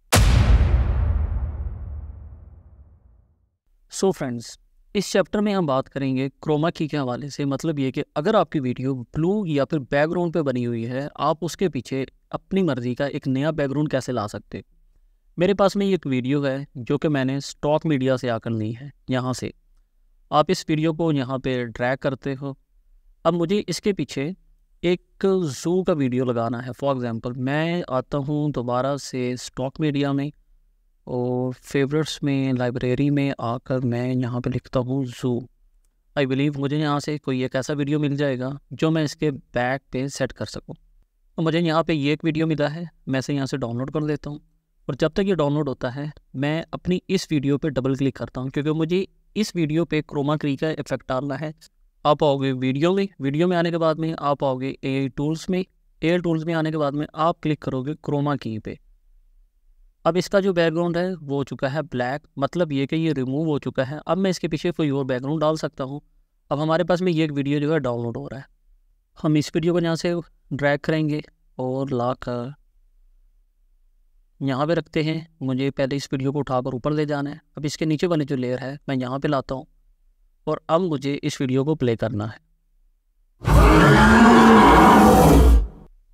सो so फ्रेंड्स इस चैप्टर में हम बात करेंगे क्रोमा की के हवाले से मतलब ये कि अगर आपकी वीडियो ब्लू या फिर बैकग्राउंड पे बनी हुई है आप उसके पीछे अपनी मर्ज़ी का एक नया बैकग्राउंड कैसे ला सकते मेरे पास में एक वीडियो है जो कि मैंने स्टॉक मीडिया से आकर ली है यहाँ से आप इस वीडियो को यहाँ पे ड्रैग करते हो अब मुझे इसके पीछे एक ज़ू का वीडियो लगाना है फॉर एग्ज़ाम्पल मैं आता हूँ दोबारा से स्टॉक मीडिया में और फेवरेट्स में लाइब्रेरी में आकर मैं यहाँ पे लिखता हूँ ज़ू आई बिलीव मुझे यहाँ से कोई एक ऐसा वीडियो मिल जाएगा जो मैं इसके बैक पे सेट कर सकूँ तो मुझे यहाँ पे ये एक वीडियो मिला है मैं इसे यहाँ से डाउनलोड कर लेता हूँ और जब तक ये डाउनलोड होता है मैं अपनी इस वीडियो पर डबल क्लिक करता हूँ क्योंकि मुझे इस वीडियो पर क्रोमा क्री का इफेक्ट डालना है आप आओगे वीडियो में वीडियो में आने के बाद में आप आओगे ए टूल्स में एयर टूल्स में आने के बाद में आप क्लिक करोगे क्रोमा की पे अब इसका जो बैकग्राउंड है वो हो चुका है ब्लैक मतलब ये कि ये रिमूव हो चुका है अब मैं इसके पीछे कोई और बैकग्राउंड डाल सकता हूँ अब हमारे पास में ये एक वीडियो जो है डाउनलोड हो रहा है हम इस वीडियो को यहाँ से ड्रैग करेंगे और ला कर यहाँ पर रखते हैं मुझे पहले इस वीडियो को उठाकर ऊपर ले जाना है अब इसके नीचे वाले जो लेयर है मैं यहाँ पर लाता हूँ और अब मुझे इस वीडियो को प्ले करना है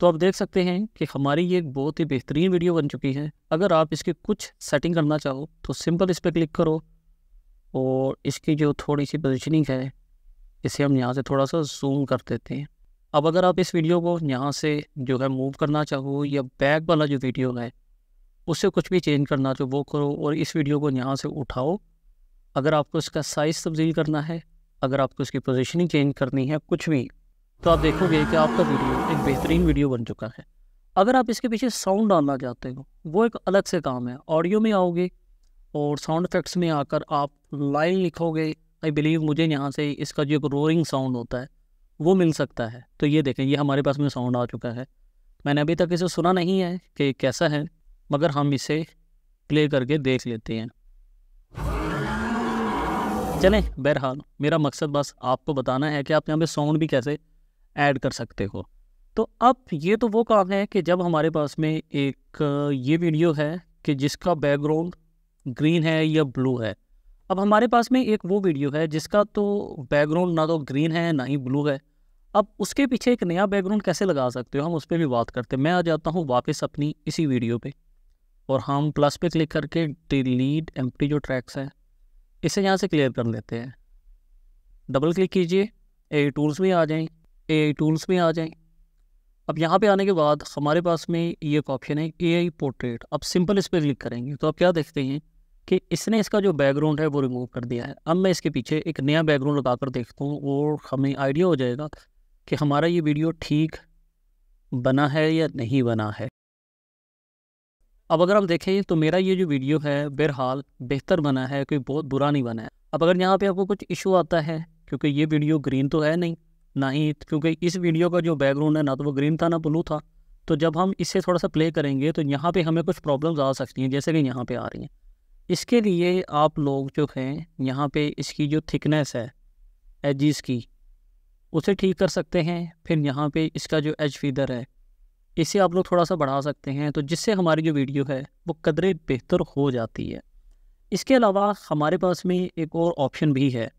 तो आप देख सकते हैं कि हमारी ये एक बहुत ही बेहतरीन वीडियो बन चुकी है अगर आप इसकी कुछ सेटिंग करना चाहो तो सिंपल इस पर क्लिक करो और इसकी जो थोड़ी सी पोजिशनिंग है इसे हम यहाँ से थोड़ा सा जूम कर देते हैं अब अगर आप इस वीडियो को यहाँ से जो है मूव करना चाहो या बैक वाला जो वीडियो है उससे कुछ भी चेंज करना चाहो वो करो और इस वीडियो को यहाँ से उठाओ अगर आपको इसका साइज़ तब्दील करना है अगर आपको इसकी पोजिशनिंग चेंज करनी है कुछ भी तो आप देखोगे कि आपका वीडियो एक बेहतरीन वीडियो बन चुका है अगर आप इसके पीछे साउंड डालना चाहते हो वो एक अलग से काम है ऑडियो में आओगे और साउंड इफेक्ट्स में आकर आप लाइन लिखोगे आई बिलीव मुझे यहाँ से इसका जो एक रोरिंग साउंड होता है वो मिल सकता है तो ये देखें ये हमारे पास में साउंड आ चुका है मैंने अभी तक इसे सुना नहीं है कि कैसा है मगर हम इसे प्ले करके देख लेते हैं चलें बहरहाल मेरा मकसद बस आपको बताना है कि आप यहाँ पे साउंड भी कैसे ऐड कर सकते हो तो अब ये तो वो काम है कि जब हमारे पास में एक ये वीडियो है कि जिसका बैकग्राउंड ग्रीन है या ब्लू है अब हमारे पास में एक वो वीडियो है जिसका तो बैकग्राउंड ना तो ग्रीन है ना ही ब्लू है अब उसके पीछे एक नया बैकग्राउंड कैसे लगा सकते हो हम उस पर भी बात करते हैं मैं आ जाता हूँ वापस अपनी इसी वीडियो पे और हम प्लस पे क्लिक करके डिलीट एम्प्टी जो ट्रैक्स हैं इसे यहाँ से क्लियर कर लेते हैं डबल क्लिक कीजिए ए टूल्स में आ जाएं ए टूल्स में आ जाएं अब यहाँ पे आने के बाद हमारे पास में ये एक ऑप्शन है ए आई पोर्ट्रेट अब सिंपल इस पर क्लिक करेंगे तो आप क्या देखते हैं कि इसने इसका जो बैकग्राउंड है वो रिमूव कर दिया है अब मैं इसके पीछे एक नया बैकग्राउंड लगा कर देखता हूँ और हमें आइडिया हो जाएगा कि हमारा ये वीडियो ठीक बना है या नहीं बना है अब अगर हम देखें तो मेरा ये जो वीडियो है बहरहाल बेहतर बना है कोई बहुत बुरा नहीं बना है अब अगर यहाँ पे आपको कुछ इशू आता है क्योंकि ये वीडियो ग्रीन तो है नहीं ना ही क्योंकि इस वीडियो का जो बैकग्राउंड है ना तो वो ग्रीन था ना ब्लू था तो जब हम इसे थोड़ा सा प्ले करेंगे तो यहाँ पर हमें कुछ प्रॉब्लम्स आ सकती हैं जैसे कि यहाँ पर आ रही हैं इसके लिए आप लोग जो हैं यहाँ पर इसकी जो थिकनेस है एजिस की उसे ठीक कर सकते हैं फिर यहाँ पर इसका जो एज फीदर है इसे आप लोग थोड़ा सा बढ़ा सकते हैं तो जिससे हमारी जो वीडियो है वो कदरे बेहतर हो जाती है इसके अलावा हमारे पास में एक और ऑप्शन भी है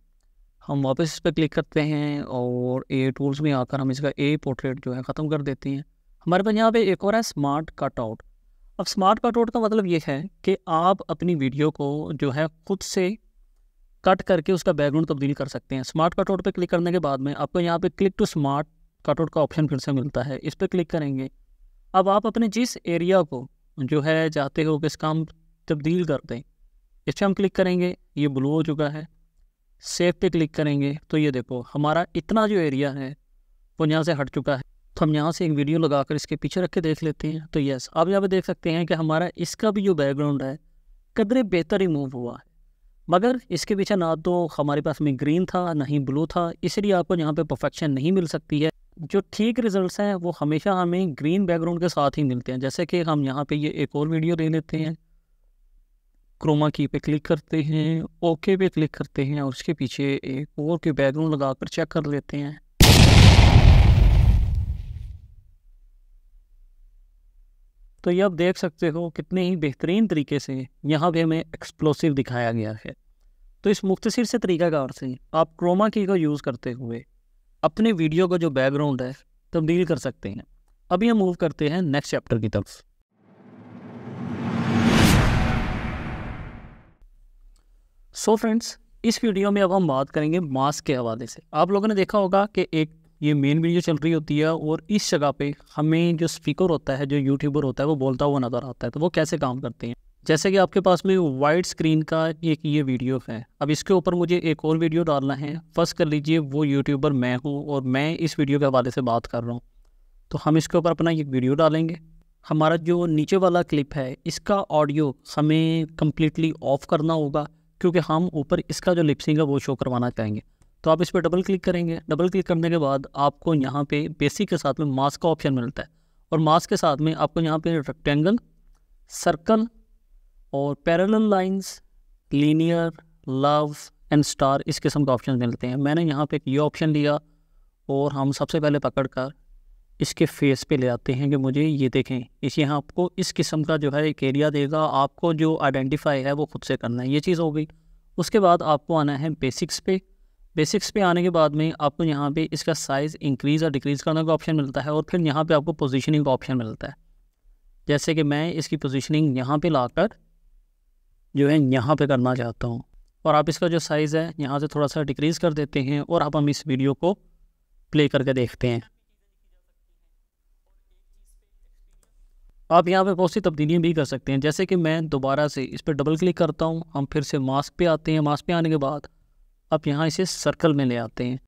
हम वापस इस पर क्लिक करते हैं और ए टूल्स में आकर हम इसका ए पोर्ट्रेट जो है ख़त्म कर देते हैं हमारे पास यहाँ पे एक और है स्मार्ट कट आउट अब स्मार्ट कट आउट का मतलब ये है कि आप अपनी वीडियो को जो है खुद से कट करके उसका बैकग्राउंड तब्दील कर सकते हैं स्मार्ट कट आउट पर क्लिक करने के बाद में आपको यहाँ पर क्लिक टू स्मार्ट कटआउट का ऑप्शन फिर से मिलता है इस पर क्लिक करेंगे अब आप अपने जिस एरिया को जो है जाते हो किस काम तब्दील कर दें इस पर हम क्लिक करेंगे ये ब्लू हो चुका है सेफ पे क्लिक करेंगे तो ये देखो हमारा इतना जो एरिया है वो यहाँ से हट चुका है तो हम यहाँ से एक वीडियो लगा कर इसके पीछे रख के देख लेते हैं तो यस आप यहाँ पे देख सकते हैं कि हमारा इसका भी जो बैकग्राउंड है कदरे बेहतर रिमूव हुआ है मगर इसके पीछे ना तो हमारे पास में ग्रीन था ना ही ब्लू था इसलिए आपको यहाँ पर परफेक्शन नहीं मिल सकती है जो ठीक रिजल्ट्स हैं वो हमेशा हमें ग्रीन बैकग्राउंड के साथ ही मिलते हैं जैसे कि हम यहाँ पे ये एक और वीडियो ले लेते हैं क्रोमा की पे क्लिक करते हैं ओके पे क्लिक करते हैं और उसके पीछे एक और के बैकग्राउंड लगा कर चेक कर लेते हैं तो ये आप देख सकते हो कितने ही बेहतरीन तरीके से यहाँ पे हमें एक्सप्लोसिव दिखाया गया है तो इस मुख्तर से तरीका कार से आप क्रोमा की का यूज़ करते हुए अपने वीडियो का जो बैकग्राउंड है तब्दील कर सकते हैं अभी हम मूव करते हैं नेक्स्ट चैप्टर की तरफ सो so फ्रेंड्स इस वीडियो में अब हम बात करेंगे मास्क के हवाले से आप लोगों ने देखा होगा कि एक ये मेन वीडियो चल रही होती है और इस जगह पे हमें जो स्पीकर होता है जो यूट्यूबर होता है वो बोलता हुआ नज़र आता है तो वो कैसे काम करते हैं जैसे कि आपके पास में वाइड स्क्रीन का एक ये वीडियो है अब इसके ऊपर मुझे एक और वीडियो डालना है फर्स्ट कर लीजिए वो यूट्यूबर मैं हूँ और मैं इस वीडियो के हवाले से बात कर रहा हूँ तो हम इसके ऊपर अपना एक वीडियो डालेंगे हमारा जो नीचे वाला क्लिप है इसका ऑडियो हमें कम्प्लीटली ऑफ करना होगा क्योंकि हम ऊपर इसका जो लिपसिंग है वो शो करवाना चाहेंगे तो आप इस पर डबल क्लिक करेंगे डबल क्लिक करने के बाद आपको यहाँ पे बेसिक के साथ में मास्क का ऑप्शन मिलता है और मास्क के साथ में आपको यहाँ पे रेक्टेंगल सर्कल और parallel lines linear love and star इस किस्म के ऑप्शन मिलते हैं मैंने यहाँ पे ये ऑप्शन लिया और हम सबसे पहले पकड़ कर इसके फेस पे ले आते हैं कि मुझे ये देखें इस यहाँ आपको इस किस्म का जो है एक एरिया देगा आपको जो आइडेंटिफाई है वो खुद से करना है ये चीज़ हो गई उसके बाद आपको आना है बेसिक्स पे बेसिक्स पे आने के बाद में आपको यहाँ पे इसका साइज़ इंक्रीज़ और डिक्रीज़ करने का ऑप्शन मिलता है और फिर यहाँ पे आपको पोजीशनिंग का ऑप्शन मिलता है जैसे कि मैं इसकी पोजीशनिंग यहाँ पे लाकर जो है यहाँ पे करना चाहता हूँ और आप इसका जो साइज़ है यहाँ से थोड़ा सा डिक्रीज़ कर देते हैं और आप हम इस वीडियो को प्ले करके देखते हैं आप यहाँ पे बहुत सी तब्दीलियाँ भी कर सकते हैं जैसे कि मैं दोबारा से इस पर डबल क्लिक करता हूँ हम फिर से मास्क पे आते हैं मास्क पे आने के बाद आप यहाँ इसे सर्कल में ले आते हैं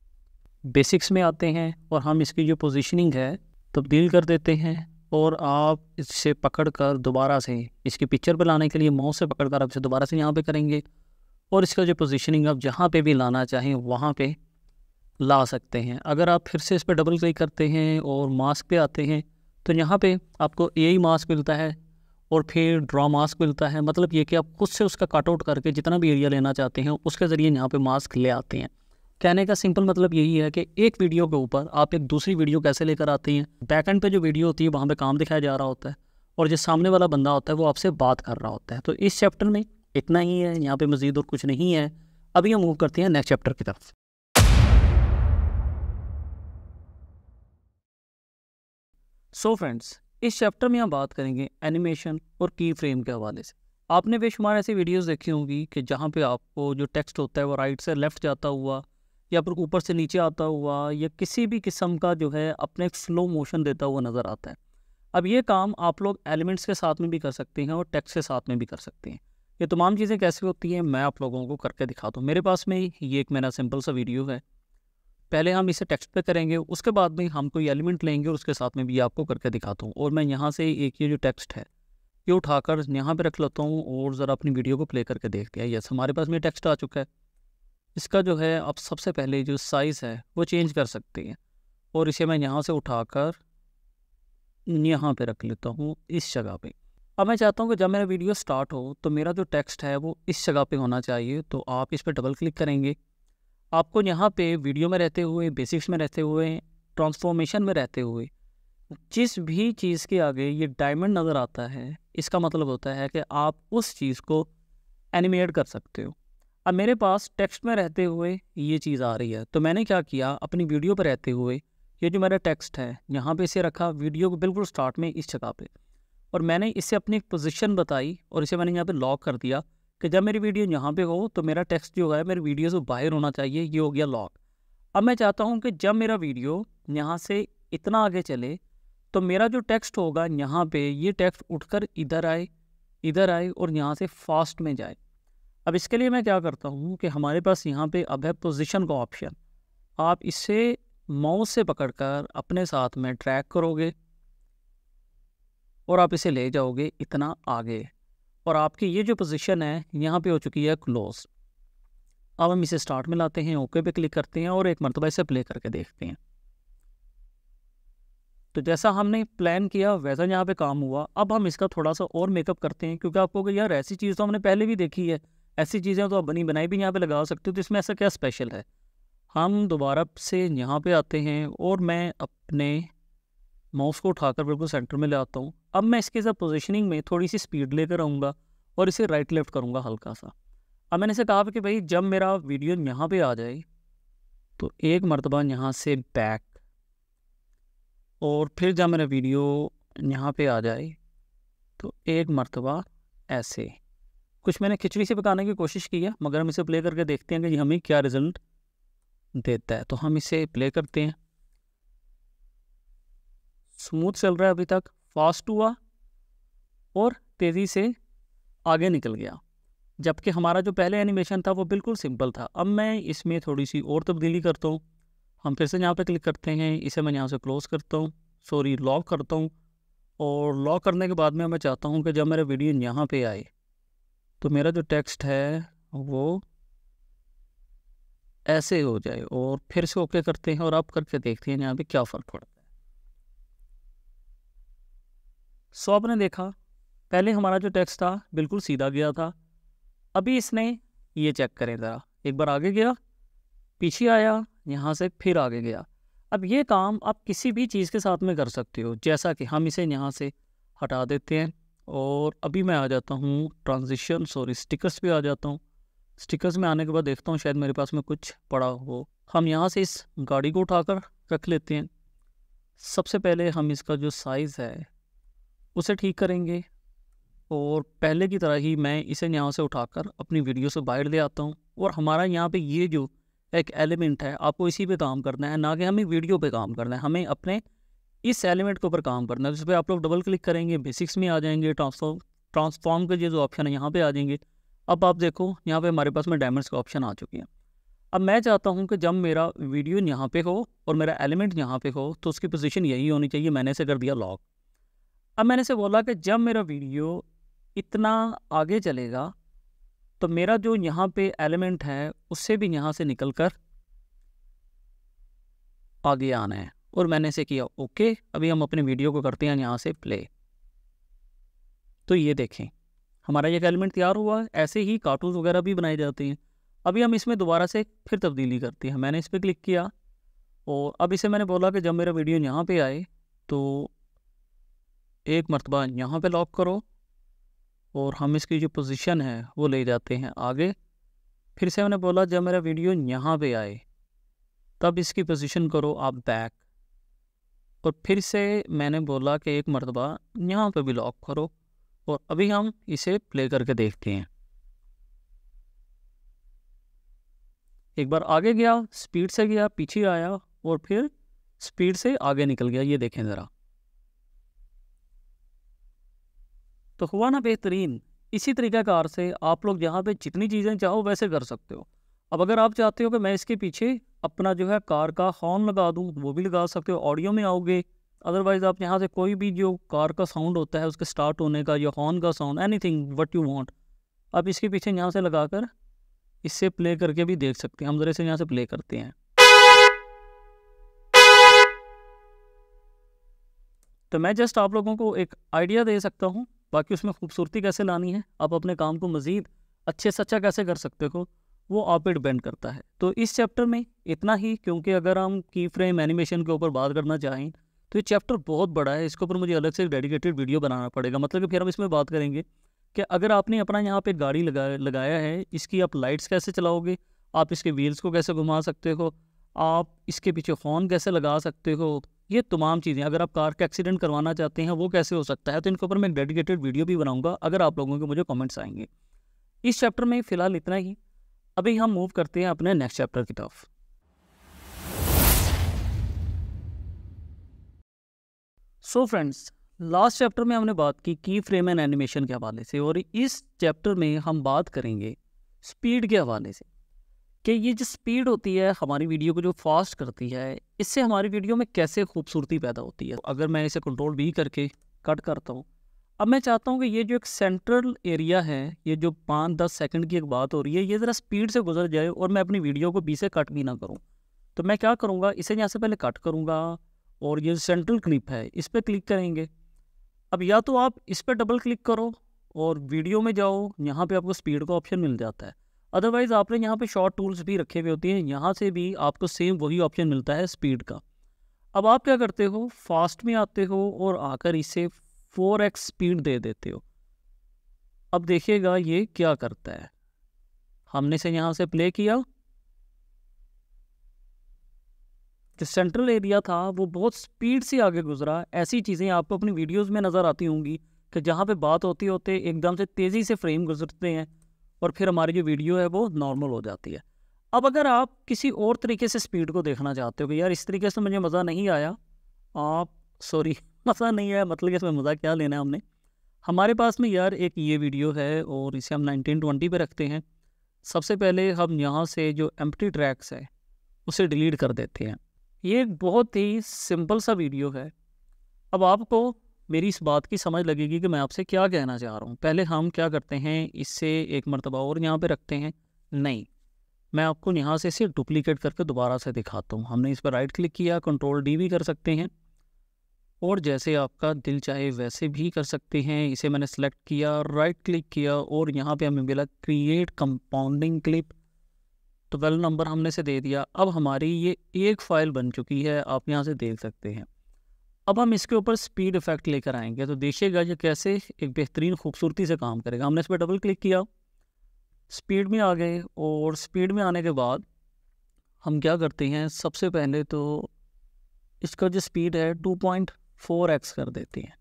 बेसिक्स में आते हैं और हम इसकी जो पोजिशनिंग है तब्दील कर देते हैं और आप इससे पकड़ कर दोबारा से इसकी पिक्चर पर लाने के लिए माउस से पकड़ कर आप इसे दोबारा से यहाँ पे करेंगे और इसका जो पोजीशनिंग आप जहाँ पे भी लाना चाहें वहाँ पे ला सकते हैं अगर आप फिर से इस पर डबल क्लिक करते हैं और मास्क पे आते हैं तो यहाँ पे आपको ए मास्क मिलता है और फिर ड्रा मास्क मिलता है मतलब ये कि आप खुद से उसका कटआउट करके जितना भी एरिया लेना चाहते हैं उसके ज़रिए यहाँ पर मास्क ले आते हैं कहने का सिंपल मतलब यही है कि एक वीडियो के ऊपर आप एक दूसरी वीडियो कैसे लेकर आती हैं बैकएंड पे जो वीडियो होती है वहाँ पे काम दिखाया जा रहा होता है और जो सामने वाला बंदा होता है वो आपसे बात कर रहा होता है तो इस चैप्टर में इतना ही है यहाँ पे मज़ीद और कुछ नहीं है अभी हम मूव करते हैं नेक्स्ट चैप्टर की तरफ सो so फ्रेंड्स इस चैप्टर में हम बात करेंगे एनिमेशन और की फ्रेम के हवाले से आपने बेशुमार ऐसी वीडियोस देखी होंगी कि जहाँ पे आपको जो टेक्स्ट होता है वो राइट से लेफ़्ट जाता हुआ या फिर ऊपर से नीचे आता हुआ या किसी भी किस्म का जो है अपने स्लो मोशन देता हुआ नज़र आता है अब ये काम आप लोग एलिमेंट्स के साथ में भी कर सकते हैं और टेक्स्ट के साथ में भी कर सकते हैं ये तमाम चीज़ें कैसे होती हैं मैं आप लोगों को करके दिखाता हूँ मेरे पास में ये एक मेरा सिंपल सा वीडियो है पहले हम इसे टेक्स्ट पे करेंगे उसके बाद में हम कोई एलिमेंट लेंगे और उसके साथ में भी आपको करके दिखाता हूँ और मैं यहाँ से एक ये जो टेक्स्ट है ये उठाकर यहाँ पे रख लेता हूँ और ज़रा अपनी वीडियो को प्ले करके देखते हैं यस हमारे पास में टेक्स्ट आ चुका है इसका जो है आप सबसे पहले जो साइज़ है वो चेंज कर सकते हैं और इसे मैं यहाँ से उठाकर यहाँ पर रख लेता हूँ इस जगह पे अब मैं चाहता हूँ कि जब मेरा वीडियो स्टार्ट हो तो मेरा जो टेक्स्ट है वो इस जगह पे होना चाहिए तो आप इस पर डबल क्लिक करेंगे आपको यहाँ पे वीडियो में रहते हुए बेसिक्स में रहते हुए ट्रांसफॉर्मेशन में रहते हुए जिस भी चीज़ के आगे ये डायमंड नज़र आता है इसका मतलब होता है कि आप उस चीज़ को एनिमेट कर सकते हो अब मेरे पास टेक्स्ट में रहते हुए ये चीज़ आ रही है तो मैंने क्या किया अपनी वीडियो पर रहते हुए ये जो मेरा टेक्स्ट है यहाँ पे इसे रखा वीडियो को बिल्कुल स्टार्ट में इस जगह पे और मैंने इसे अपनी एक पोजिशन बताई और इसे मैंने यहाँ पे लॉक कर दिया कि जब मेरी वीडियो यहाँ पे हो तो मेरा टेक्स्ट जो है मेरी वीडियो से बाहर होना चाहिए ये हो गया लॉक अब मैं चाहता हूँ कि जब मेरा वीडियो यहाँ से इतना आगे चले तो मेरा जो टेक्स्ट होगा यहाँ पर ये टेक्स्ट उठ इधर आए इधर आए और यहाँ से फास्ट में जाए अब इसके लिए मैं क्या करता हूँ कि हमारे पास यहाँ पे अब है पोजिशन का ऑप्शन आप इसे माउस से पकड़कर अपने साथ में ट्रैक करोगे और आप इसे ले जाओगे इतना आगे और आपकी ये जो पोजिशन है यहाँ पे हो चुकी है क्लोज अब हम इसे स्टार्ट में लाते हैं ओके पे क्लिक करते हैं और एक मरतबा इसे प्ले करके देखते हैं तो जैसा हमने प्लान किया वैसा यहाँ पे काम हुआ अब हम इसका थोड़ा सा और मेकअप करते हैं क्योंकि आपको यार ऐसी चीज़ तो हमने पहले भी देखी है ऐसी चीज़ें तो आप बनी बनाई भी यहाँ पे लगा सकते हो तो इसमें ऐसा क्या स्पेशल है हम दोबारा से यहाँ पे आते हैं और मैं अपने माउस को उठाकर बिल्कुल सेंटर में ले आता हूँ अब मैं इसके साथ पोजिशनिंग में थोड़ी सी स्पीड लेकर आऊँगा और इसे राइट लेफ्ट करूँगा हल्का सा अब मैंने इसे कहा कि भाई जब मेरा वीडियो यहाँ पर आ जाए तो एक मरतबा यहाँ से बैक और फिर जब मेरा वीडियो यहाँ पे आ जाए तो एक मरतबा तो ऐसे कुछ मैंने खिचड़ी से पकाने की कोशिश की है मगर हम इसे प्ले करके देखते हैं कि हमें क्या रिजल्ट देता है तो हम इसे प्ले करते हैं स्मूथ चल रहा है अभी तक फास्ट हुआ और तेज़ी से आगे निकल गया जबकि हमारा जो पहले एनिमेशन था वो बिल्कुल सिंपल था अब मैं इसमें थोड़ी सी और तब्दीली करता हूँ हम फिर से यहाँ पे क्लिक करते हैं इसे मैं यहाँ से क्लोज़ करता हूँ सॉरी लॉक करता हूँ और लॉक करने के बाद में मैं चाहता हूँ कि जब मेरे वीडियो यहाँ पे आए तो मेरा जो टेक्स्ट है वो ऐसे हो जाए और फिर से ओके करते हैं और आप करके देखते हैं यहाँ पे क्या फ़र्क पड़ता है सो आपने देखा पहले हमारा जो टेक्स्ट था बिल्कुल सीधा गया था अभी इसने ये चेक करें ज़रा एक बार आगे गया पीछे आया यहाँ से फिर आगे गया अब ये काम आप किसी भी चीज़ के साथ में कर सकते हो जैसा कि हम इसे यहाँ से हटा देते हैं और अभी मैं आ जाता हूँ ट्रांजिशन सॉरी स्टिकर्स पे आ जाता हूँ स्टिकर्स में आने के बाद देखता हूँ शायद मेरे पास में कुछ पड़ा हो हम यहाँ से इस गाड़ी को उठाकर रख लेते हैं सबसे पहले हम इसका जो साइज़ है उसे ठीक करेंगे और पहले की तरह ही मैं इसे यहाँ से उठाकर अपनी वीडियो से बाहर ले आता हूँ और हमारा यहाँ पे ये जो एक एलिमेंट है आपको इसी पे काम करना है ना कि हमें वीडियो पे काम करना है हमें अपने इस एलिमेंट के ऊपर काम करना है जिस पर आप लोग डबल क्लिक करेंगे बेसिक्स में आ जाएंगे ट्रांसफॉर्म ट्रांसफॉर्म के जो ऑप्शन है यहाँ पे आ जाएंगे अब आप देखो यहाँ पे हमारे पास में डायमंड्स का ऑप्शन आ चुकी हैं अब मैं चाहता हूँ कि जब मेरा वीडियो यहाँ पे हो और मेरा एलिमेंट यहाँ पे हो तो उसकी पोजिशन यही होनी चाहिए मैंने इसे कर दिया लॉक अब मैंने इसे बोला कि जब मेरा वीडियो इतना आगे चलेगा तो मेरा जो यहाँ पे एलिमेंट है उससे भी यहाँ से निकल कर आगे आना है और मैंने इसे किया ओके अभी हम अपने वीडियो को करते हैं यहाँ से प्ले तो ये देखें हमारा एक एलिमेंट तैयार हुआ ऐसे ही कार्टून वगैरह भी बनाए जाते हैं अभी हम इसमें दोबारा से फिर तब्दीली करते हैं मैंने इस पर क्लिक किया और अब इसे मैंने बोला कि जब मेरा वीडियो यहाँ पे आए तो एक मरतबा यहाँ पे लॉक करो और हम इसकी जो पोजीशन है वो ले जाते हैं आगे फिर से मैंने बोला जब मेरा वीडियो यहाँ पे आए तब इसकी पोजीशन करो आप बैक और फिर से मैंने बोला कि एक मरतबा यहाँ पे भी लॉक करो और अभी हम इसे प्ले करके देखते हैं एक बार आगे गया स्पीड से गया पीछे आया और फिर स्पीड से आगे निकल गया ये देखें ज़रा तो हुआ ना बेहतरीन इसी कार से आप लोग यहाँ पे जितनी चीज़ें चाहो वैसे कर सकते हो अब अगर आप चाहते हो कि मैं इसके पीछे अपना जो है कार का हॉर्न लगा दूँ वो भी लगा सकते हो ऑडियो में आओगे अदरवाइज़ आप यहाँ से कोई भी जो कार का साउंड होता है उसके स्टार्ट होने का या हॉर्न का sound anything what you want आप इसके पीछे यहाँ से लगा कर इससे प्ले करके भी देख सकते हैं हम ज़रा से यहाँ से प्ले करते हैं तो मैं जस्ट आप लोगों को एक आइडिया दे सकता हूँ बाकी उसमें खूबसूरती कैसे लानी है आप अपने काम को मज़ीद अच्छे से अच्छा कैसे कर सकते हो वो आप इट करता है तो इस चैप्टर में इतना ही क्योंकि अगर हम की फ्रेम एनिमेशन के ऊपर बात करना चाहें तो ये चैप्टर बहुत बड़ा है इसके ऊपर मुझे अलग से एक डेडिकेटेड वीडियो बनाना पड़ेगा मतलब कि फिर हम इसमें बात करेंगे कि अगर आपने अपना यहाँ पे गाड़ी लगा लगाया है इसकी आप लाइट्स कैसे चलाओगे आप इसके व्हील्स को कैसे घुमा सकते हो आप इसके पीछे हॉर्न कैसे लगा सकते हो ये तमाम चीज़ें अगर आप कार का एक्सीडेंट करवाना चाहते हैं वो कैसे हो सकता है तो इनके ऊपर मैं एक डेडिकेटेड वीडियो भी बनाऊँगा अगर आप लोगों के मुझे कॉमेंट्स आएंगे इस चैप्टर में फ़िलहाल इतना ही अभी हम मूव करते हैं अपने नेक्स्ट चैप्टर की तरफ सो फ्रेंड्स लास्ट चैप्टर में हमने बात की की फ्रेम एंड एनिमेशन के हवाले से और इस चैप्टर में हम बात करेंगे स्पीड के हवाले से कि ये जो स्पीड होती है हमारी वीडियो को जो फास्ट करती है इससे हमारी वीडियो में कैसे खूबसूरती पैदा होती है तो अगर मैं इसे कंट्रोल भी करके कट करता हूँ अब मैं चाहता हूँ कि ये जो एक सेंट्रल एरिया है ये जो पाँच दस सेकंड की एक बात हो रही है ये ज़रा स्पीड से गुजर जाए और मैं अपनी वीडियो को बी से कट भी ना करूँ तो मैं क्या करूँगा इसे यहाँ से पहले कट करूँगा और ये सेंट्रल क्लिप है इस पर क्लिक करेंगे अब या तो आप इस पर डबल क्लिक करो और वीडियो में जाओ यहाँ पर आपको स्पीड का ऑप्शन मिल जाता है अदरवाइज़ आपने यहाँ पर शॉर्ट टूल्स भी रखे हुए होते हैं यहाँ से भी आपको सेम वही ऑप्शन मिलता है स्पीड का अब आप क्या करते हो फास्ट में आते हो और आकर इसे फोर एक्स स्पीड दे देते हो अब देखिएगा ये क्या करता है हमने से यहाँ से प्ले किया जो सेंट्रल एरिया था वो बहुत स्पीड से आगे गुजरा ऐसी चीज़ें आपको अपनी वीडियोस में नज़र आती होंगी कि जहाँ पे बात होती होते एकदम से तेज़ी से फ्रेम गुजरते हैं और फिर हमारी जो वीडियो है वो नॉर्मल हो जाती है अब अगर आप किसी और तरीके से स्पीड को देखना चाहते हो कि यार इस तरीके से मुझे मज़ा नहीं आया आप सॉरी मसला नहीं है मतलब इसमें मज़ा क्या लेना है हमने हमारे पास में यार एक ये वीडियो है और इसे हम नाइनटीन ट्वेंटी पर रखते हैं सबसे पहले हम यहाँ से जो एम ट्रैक्स है उसे डिलीट कर देते हैं ये एक बहुत ही सिंपल सा वीडियो है अब आपको मेरी इस बात की समझ लगेगी कि मैं आपसे क्या कहना चाह रहा हूँ पहले हम क्या करते हैं इससे एक मरतबा और यहाँ पर रखते हैं नहीं मैं आपको यहाँ से इसे डुप्लीकेट करके दोबारा से दिखाता हूँ हमने इस पर राइट क्लिक किया कंट्रोल डी भी कर सकते हैं और जैसे आपका दिल चाहे वैसे भी कर सकते हैं इसे मैंने सेलेक्ट किया राइट क्लिक किया और यहाँ पे हमें मिला create compounding clip twelve number हमने से दे दिया अब हमारी ये एक फ़ाइल बन चुकी है आप यहाँ से देख सकते हैं अब हम इसके ऊपर स्पीड इफेक्ट लेकर आएंगे तो देखिएगा ये कैसे एक बेहतरीन खूबसूरती से काम करेगा हमने इस पर डबल क्लिक किया स्पीड में आ गए और स्पीड में आने के बाद हम क्या करते हैं सबसे पहले तो इसका जो स्पीड है टू पॉइंट फोर एक्स कर देती है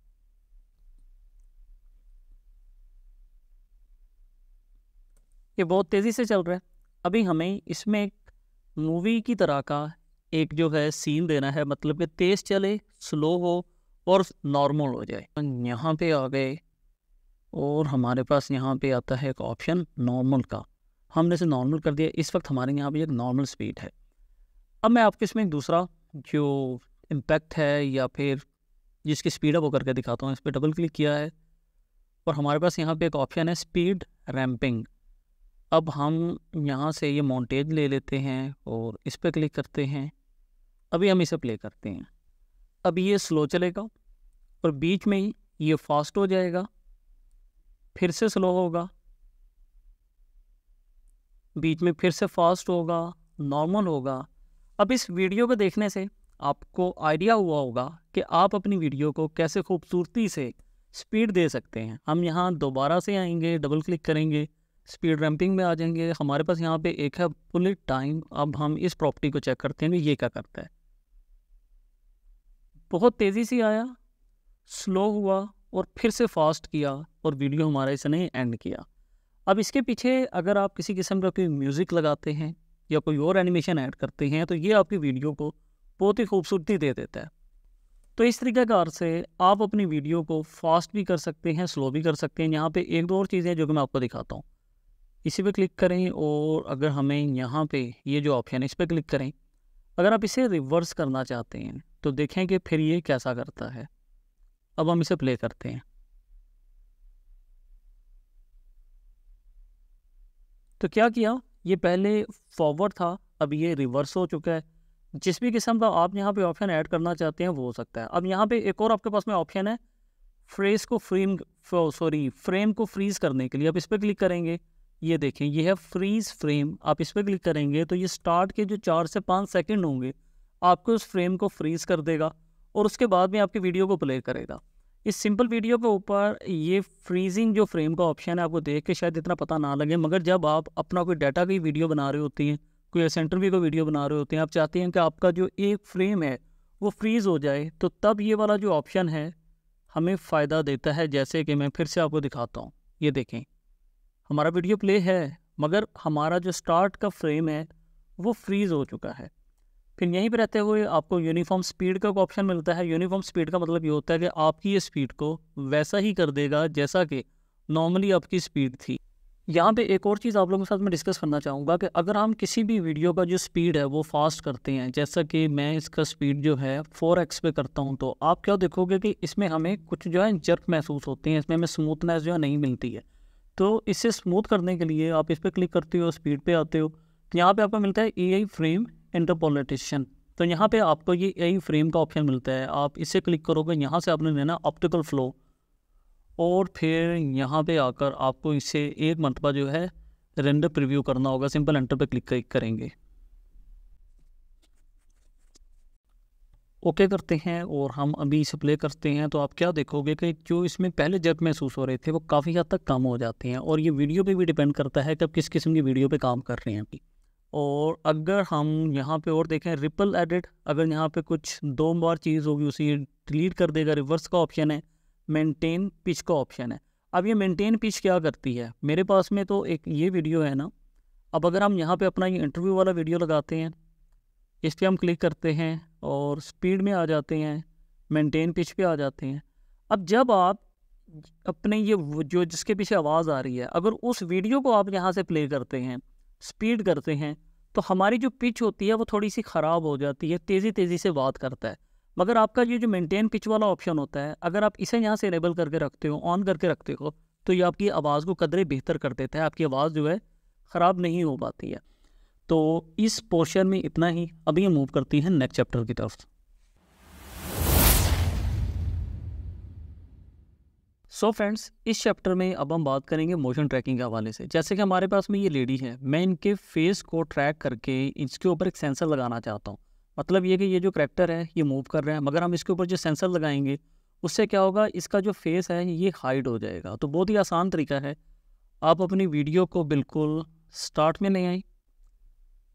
ये बहुत तेज़ी से चल रहा है अभी हमें इसमें एक मूवी की तरह का एक जो है सीन देना है मतलब कि तेज़ चले स्लो हो और नॉर्मल हो जाए यहाँ पे आ गए और हमारे पास यहाँ पे आता है एक ऑप्शन नॉर्मल का हमने इसे नॉर्मल कर दिया इस वक्त हमारे यहाँ पे एक नॉर्मल स्पीड है अब मैं आपके इसमें दूसरा जो इम्पैक्ट है या फिर जिसकी स्पीड है वो करके दिखाता हूँ इस पर डबल क्लिक किया है और हमारे पास यहाँ पे एक ऑप्शन है स्पीड रैम्पिंग अब हम यहाँ से ये माउंटेज ले लेते हैं और इस पर क्लिक करते हैं अभी हम इसे प्ले करते हैं अब ये स्लो चलेगा और बीच में ही ये फास्ट हो जाएगा फिर से स्लो होगा बीच में फिर से फास्ट होगा नॉर्मल होगा अब इस वीडियो को देखने से आपको आइडिया हुआ होगा कि आप अपनी वीडियो को कैसे खूबसूरती से स्पीड दे सकते हैं हम यहाँ दोबारा से आएंगे डबल क्लिक करेंगे स्पीड रैम्पिंग में आ जाएंगे हमारे पास यहाँ पे एक है बुलेट टाइम अब हम इस प्रॉपर्टी को चेक करते हैं ये क्या करता है बहुत तेज़ी से आया स्लो हुआ और फिर से फास्ट किया और वीडियो हमारा इसने एंड किया अब इसके पीछे अगर आप किसी किस्म का कोई म्यूज़िक लगाते हैं या कोई और एनिमेशन ऐड करते हैं तो ये आपकी वीडियो को बहुत ही खूबसूरती दे देता है तो इस तरीक़ाकार से आप अपनी वीडियो को फास्ट भी कर सकते हैं स्लो भी कर सकते हैं यहाँ पे एक दो और चीज़ें जो कि मैं आपको दिखाता हूँ इसी पे क्लिक करें और अगर हमें यहाँ पे ये जो ऑप्शन है इस पर क्लिक करें अगर आप इसे रिवर्स करना चाहते हैं तो देखें कि फिर ये कैसा करता है अब हम इसे प्ले करते हैं तो क्या किया ये पहले फॉरवर्ड था अब ये रिवर्स हो चुका है जिस भी किस्म का आप यहाँ पे ऑप्शन ऐड करना चाहते हैं वो हो सकता है अब यहाँ पे एक और आपके पास में ऑप्शन है फ्रेस को फ्रेम सॉरी फ्रेम को फ्रीज करने के लिए आप इस पर क्लिक करेंगे ये देखें ये है फ्रीज फ्रेम आप इस पर क्लिक करेंगे तो ये स्टार्ट के जो चार से पाँच सेकेंड होंगे आपको उस फ्रेम को फ्रीज़ कर देगा और उसके बाद में आपकी वीडियो को प्ले करेगा इस सिंपल वीडियो के ऊपर ये फ्रीजिंग जो फ्रेम का ऑप्शन है आपको देख के शायद इतना पता ना लगे मगर जब आप अपना कोई डाटा की वीडियो बना रहे होती हैं कोई सेंटर भी का वीडियो बना रहे होते हैं आप चाहते हैं कि आपका जो एक फ्रेम है वो फ्रीज़ हो जाए तो तब ये वाला जो ऑप्शन है हमें फ़ायदा देता है जैसे कि मैं फिर से आपको दिखाता हूँ ये देखें हमारा वीडियो प्ले है मगर हमारा जो स्टार्ट का फ्रेम है वो फ्रीज़ हो चुका है फिर यहीं पर रहते हुए आपको यूनिफॉर्म स्पीड का ऑप्शन मिलता है यूनिफॉर्म स्पीड का मतलब ये होता है कि आपकी ये स्पीड को वैसा ही कर देगा जैसा कि नॉर्मली आपकी स्पीड थी यहाँ पे एक और चीज़ आप लोगों के साथ मैं डिस्कस करना चाहूँगा कि अगर हम किसी भी वीडियो का जो स्पीड है वो फास्ट करते हैं जैसा कि मैं इसका स्पीड जो है फोर एक्स पे करता हूँ तो आप क्या देखोगे कि इसमें हमें कुछ जो है जर्क महसूस होते हैं इसमें हमें स्मूथनेस जो है नहीं मिलती है तो इसे स्मूथ करने के लिए आप इस पर क्लिक करते हो स्पीड पर आते हो तो यहाँ पर आपको मिलता है ए फ्रेम इंटरपोलिटिशन तो यहाँ पर आपको ये ए फ्रेम का ऑप्शन मिलता है आप इसे क्लिक करोगे यहाँ से आपने लेना ऑप्टिकल फ्लो और फिर यहाँ पे आकर आपको इसे एक मरतबा जो है रेंडर प्रीव्यू करना होगा सिंपल एंटर पे क्लिक करेंगे ओके करते हैं और हम अभी इसे प्ले करते हैं तो आप क्या देखोगे कि जो इसमें पहले जब महसूस हो रहे थे वो काफ़ी हद तक कम हो जाते हैं और ये वीडियो पे भी डिपेंड करता है कि आप किस किस्म की वीडियो पे काम कर रहे हैं अभी और अगर हम यहाँ पे और देखें रिपल एडिट अगर यहाँ पे कुछ दो बार चीज़ होगी उसे डिलीट कर देगा रिवर्स का ऑप्शन है मेंटेन पिच का ऑप्शन है अब ये मेंटेन पिच क्या करती है मेरे पास में तो एक ये वीडियो है ना अब अगर हम यहाँ पे अपना ये इंटरव्यू वाला वीडियो लगाते हैं इस पर हम क्लिक करते हैं और स्पीड में आ जाते हैं मेंटेन पिच पे आ जाते हैं अब जब आप अपने ये जो जिसके पीछे आवाज़ आ रही है अगर उस वीडियो को आप यहाँ से प्ले करते हैं स्पीड करते हैं तो हमारी जो पिच होती है वो थोड़ी सी ख़राब हो जाती है तेज़ी तेज़ी से बात करता है मगर आपका ये जो मेंटेन पिच वाला ऑप्शन होता है अगर आप इसे यहाँ से इनेबल करके रखते हो ऑन करके रखते हो तो ये आपकी आवाज़ को कदरे बेहतर कर देता है आपकी आवाज़ जो है ख़राब नहीं हो पाती है तो इस पोर्शन में इतना ही अभी मूव करती है नेक्स्ट चैप्टर की तरफ सो so फ्रेंड्स इस चैप्टर में अब हम बात करेंगे मोशन ट्रैकिंग के हवाले से जैसे कि हमारे पास में ये लेडी है मैं इनके फेस को ट्रैक करके इसके ऊपर एक सेंसर लगाना चाहता हूँ मतलब ये कि ये जो करैक्टर है ये मूव कर रहे हैं मगर हम इसके ऊपर जो सेंसर लगाएंगे उससे क्या होगा इसका जो फेस है ये हाइड हो जाएगा तो बहुत ही आसान तरीका है आप अपनी वीडियो को बिल्कुल स्टार्ट में नहीं आई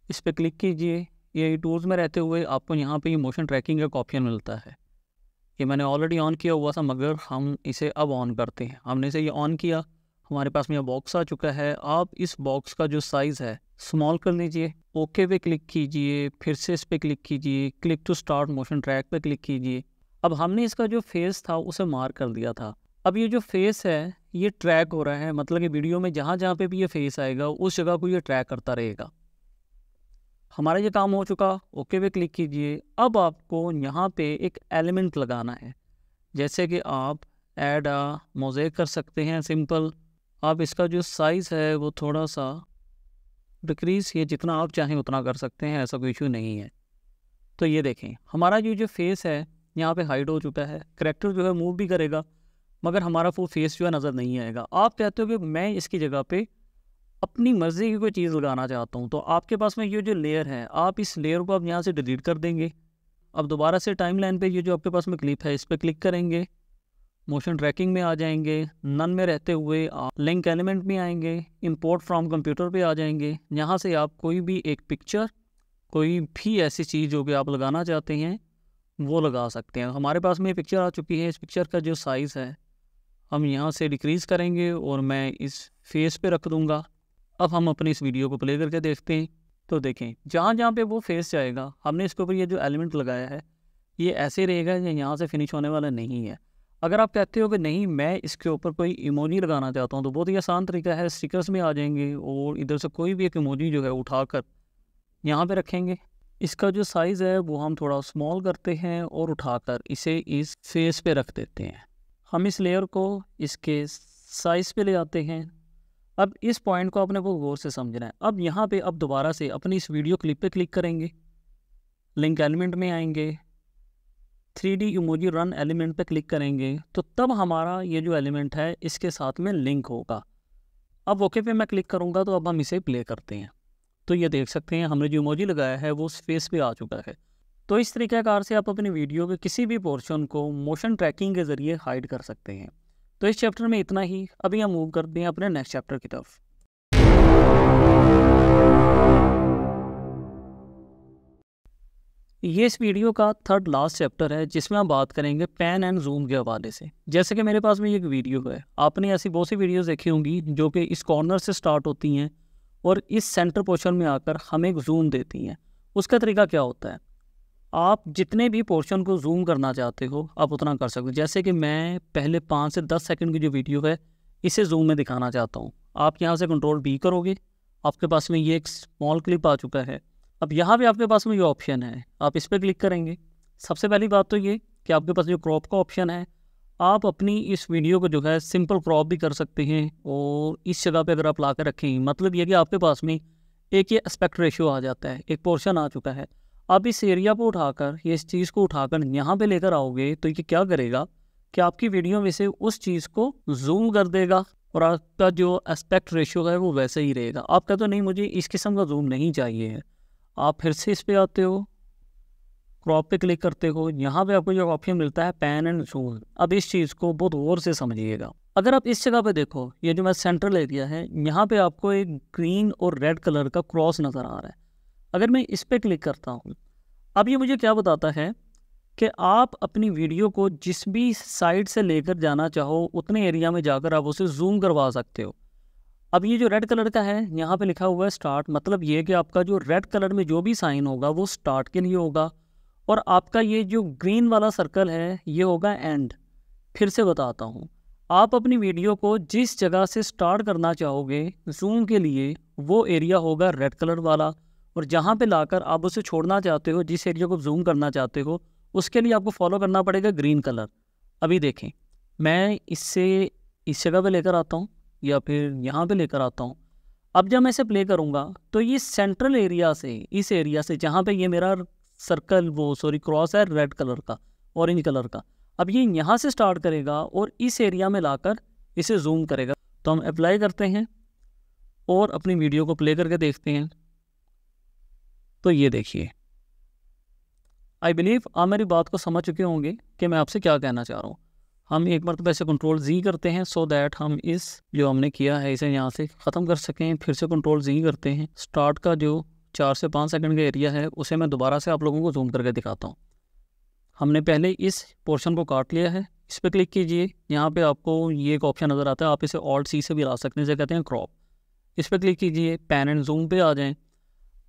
इस पर क्लिक कीजिए ये टूल्स में रहते हुए आपको यहाँ पे ये मोशन ट्रैकिंग का ऑप्शन मिलता है ये मैंने ऑलरेडी ऑन किया हुआ था मगर हम इसे अब ऑन करते हैं हमने इसे ये ऑन किया हमारे पास में यह बॉक्स आ चुका है आप इस बॉक्स का जो साइज़ है स्मॉल कर लीजिए ओके पे क्लिक कीजिए फिर से इस पर क्लिक कीजिए click to start motion track पे क्लिक कीजिए अब हमने इसका जो फेस था उसे मार कर दिया था अब ये जो फेस है ये ट्रैक हो रहा है मतलब कि वीडियो में जहाँ जहाँ पे भी ये फेस आएगा उस जगह को ये ट्रैक करता रहेगा हमारा ये काम हो चुका ओके पे क्लिक कीजिए अब आपको यहाँ पे एक एलिमेंट लगाना है जैसे कि आप आ मोजेक कर सकते हैं सिंपल आप इसका जो साइज़ है वो थोड़ा सा डिक्रीज़ ये जितना आप चाहें उतना कर सकते हैं ऐसा कोई इशू नहीं है तो ये देखें हमारा जो जो फेस है यहाँ पे हाइड हो चुका है करेक्टर जो है मूव भी करेगा मगर हमारा वो फेस जो है नज़र नहीं आएगा आप कहते हो कि मैं इसकी जगह पे अपनी मर्ज़ी की कोई चीज़ लगाना चाहता हूँ तो आपके पास में ये जो लेयर है आप इस लेयर को आप यहाँ से डिलीट कर देंगे अब दोबारा से टाइम लाइन पर ये जो आपके पास में क्लिप है इस पर क्लिक करेंगे मोशन ट्रैकिंग में आ जाएंगे नन में रहते हुए लिंक एलिमेंट में आएंगे इंपोर्ट फ्रॉम कंप्यूटर पे आ जाएंगे यहाँ से आप कोई भी एक पिक्चर कोई भी ऐसी चीज़ जो कि आप लगाना चाहते हैं वो लगा सकते हैं हमारे पास में पिक्चर आ चुकी है इस पिक्चर का जो साइज़ है हम यहाँ से डिक्रीज़ करेंगे और मैं इस फेस पर रख दूँगा अब हम अपने इस वीडियो को प्ले करके देखते हैं तो देखें जहाँ जहाँ पे वो फेस जाएगा हमने इसके ऊपर ये जो एलिमेंट लगाया है ये ऐसे रहेगा या यहाँ से फिनिश होने वाला नहीं है अगर आप कहते हो कि नहीं मैं इसके ऊपर कोई इमोजी लगाना चाहता हूँ तो बहुत ही आसान तरीका है स्टिकर्स में आ जाएंगे और इधर से कोई भी एक इमोजी जो है उठा कर यहाँ पर रखेंगे इसका जो साइज़ है वो हम थोड़ा स्मॉल करते हैं और उठाकर इसे इस फेस पे रख देते हैं हम इस लेयर को इसके साइज़ पे ले जाते हैं अब इस पॉइंट को आपने बहुत गौर से समझना है अब यहाँ पे अब दोबारा से अपनी इस वीडियो क्लिप पे क्लिक करेंगे लिंक एलिमेंट में आएंगे three D emoji run element पर क्लिक करेंगे तो तब हमारा ये जो एलिमेंट है इसके साथ में लिंक होगा अब ओके पे मैं क्लिक करूँगा तो अब हम इसे प्ले करते हैं तो ये देख सकते हैं हमने जो इमोजी लगाया है वो स्पेस पे आ चुका है तो इस तरीक़ाकार से आप अपनी वीडियो के किसी भी पोर्शन को मोशन ट्रैकिंग के ज़रिए हाइड कर सकते हैं तो इस चैप्टर में इतना ही अभी हम मूव करते हैं अपने नेक्स्ट चैप्टर की तरफ ये इस वीडियो का थर्ड लास्ट चैप्टर है जिसमें हम बात करेंगे पैन एंड जूम के हवाले से जैसे कि मेरे पास में एक वीडियो है आपने ऐसी बहुत सी वीडियोस देखी होंगी जो कि इस कॉर्नर से स्टार्ट होती हैं और इस सेंटर पोर्शन में आकर हमें एक जूम देती हैं उसका तरीका क्या होता है आप जितने भी पोर्शन को जूम करना चाहते हो आप उतना कर सकते हो जैसे कि मैं पहले पाँच से दस सेकेंड की जो वीडियो है इसे जूम में दिखाना चाहता हूँ आप यहाँ से कंट्रोल बी करोगे आपके पास में ये एक स्मॉल क्लिप आ चुका है अब यहाँ भी आपके पास में ये ऑप्शन है आप इस पर क्लिक करेंगे सबसे पहली बात तो ये कि आपके पास जो क्रॉप का ऑप्शन है आप अपनी इस वीडियो को जो है सिंपल क्रॉप भी कर सकते हैं और इस जगह पे अगर आप ला कर रखें मतलब ये कि आपके पास में एक ये एस्पेक्ट रेशियो आ जाता है एक पोर्शन आ चुका है आप इस एरिया को उठाकर ये इस चीज़ को उठाकर यहाँ पे लेकर आओगे तो ये क्या करेगा कि आपकी वीडियो में से उस चीज़ को जूम कर देगा और आपका जो एस्पेक्ट रेशियो है वो वैसे ही रहेगा आप कहते हो नहीं मुझे इस किस्म का जूम नहीं चाहिए आप फिर से इस पर आते हो क्रॉप पे क्लिक करते हो यहाँ पे आपको जो ऑप्शन मिलता है पैन एंड जूम अब इस चीज़ को बहुत गौर से समझिएगा अगर आप इस जगह पे देखो ये जो मैं सेंट्रल एरिया है यहाँ पे आपको एक ग्रीन और रेड कलर का क्रॉस नज़र आ रहा है अगर मैं इस पर क्लिक करता हूँ अब ये मुझे क्या बताता है कि आप अपनी वीडियो को जिस भी साइड से लेकर जाना चाहो उतने एरिया में जाकर आप उसे जूम करवा सकते हो अब ये जो रेड कलर का है यहाँ पे लिखा हुआ है स्टार्ट मतलब ये कि आपका जो रेड कलर में जो भी साइन होगा वो स्टार्ट के लिए होगा और आपका ये जो ग्रीन वाला सर्कल है ये होगा एंड फिर से बताता हूँ आप अपनी वीडियो को जिस जगह से स्टार्ट करना चाहोगे जूम के लिए वो एरिया होगा रेड कलर वाला और जहाँ पे लाकर आप उसे छोड़ना चाहते हो जिस एरिया को जूम करना चाहते हो उसके लिए आपको फॉलो करना पड़ेगा ग्रीन कलर अभी देखें मैं इससे इस जगह पे लेकर आता हूँ या फिर यहाँ पे लेकर आता हूँ अब जब मैं इसे प्ले करूँगा तो ये सेंट्रल एरिया से इस एरिया से जहाँ पे ये मेरा सर्कल वो सॉरी क्रॉस है रेड कलर का ऑरेंज कलर का अब ये यहाँ से स्टार्ट करेगा और इस एरिया में लाकर इसे जूम करेगा तो हम अप्लाई करते हैं और अपनी वीडियो को प्ले करके देखते हैं तो ये देखिए आई बिलीव आप मेरी बात को समझ चुके होंगे कि मैं आपसे क्या कहना चाह रहा हूँ हम एक तो वैसे कंट्रोल जी करते हैं सो so दैट हम इस जो हमने किया है इसे यहाँ से ख़त्म कर सकें फिर से कंट्रोल जी करते हैं स्टार्ट का जो चार से पाँच सेकंड का एरिया है उसे मैं दोबारा से आप लोगों को जूम करके दिखाता हूँ हमने पहले इस पोर्शन को काट लिया है इस पर क्लिक कीजिए यहाँ पर आपको ये एक ऑप्शन नज़र आता है आप इसे ऑल्ट सी से भी ला सकते हैं जैसे कहते हैं क्रॉप इस पर क्लिक कीजिए पैन एंड जूम पर आ जाएँ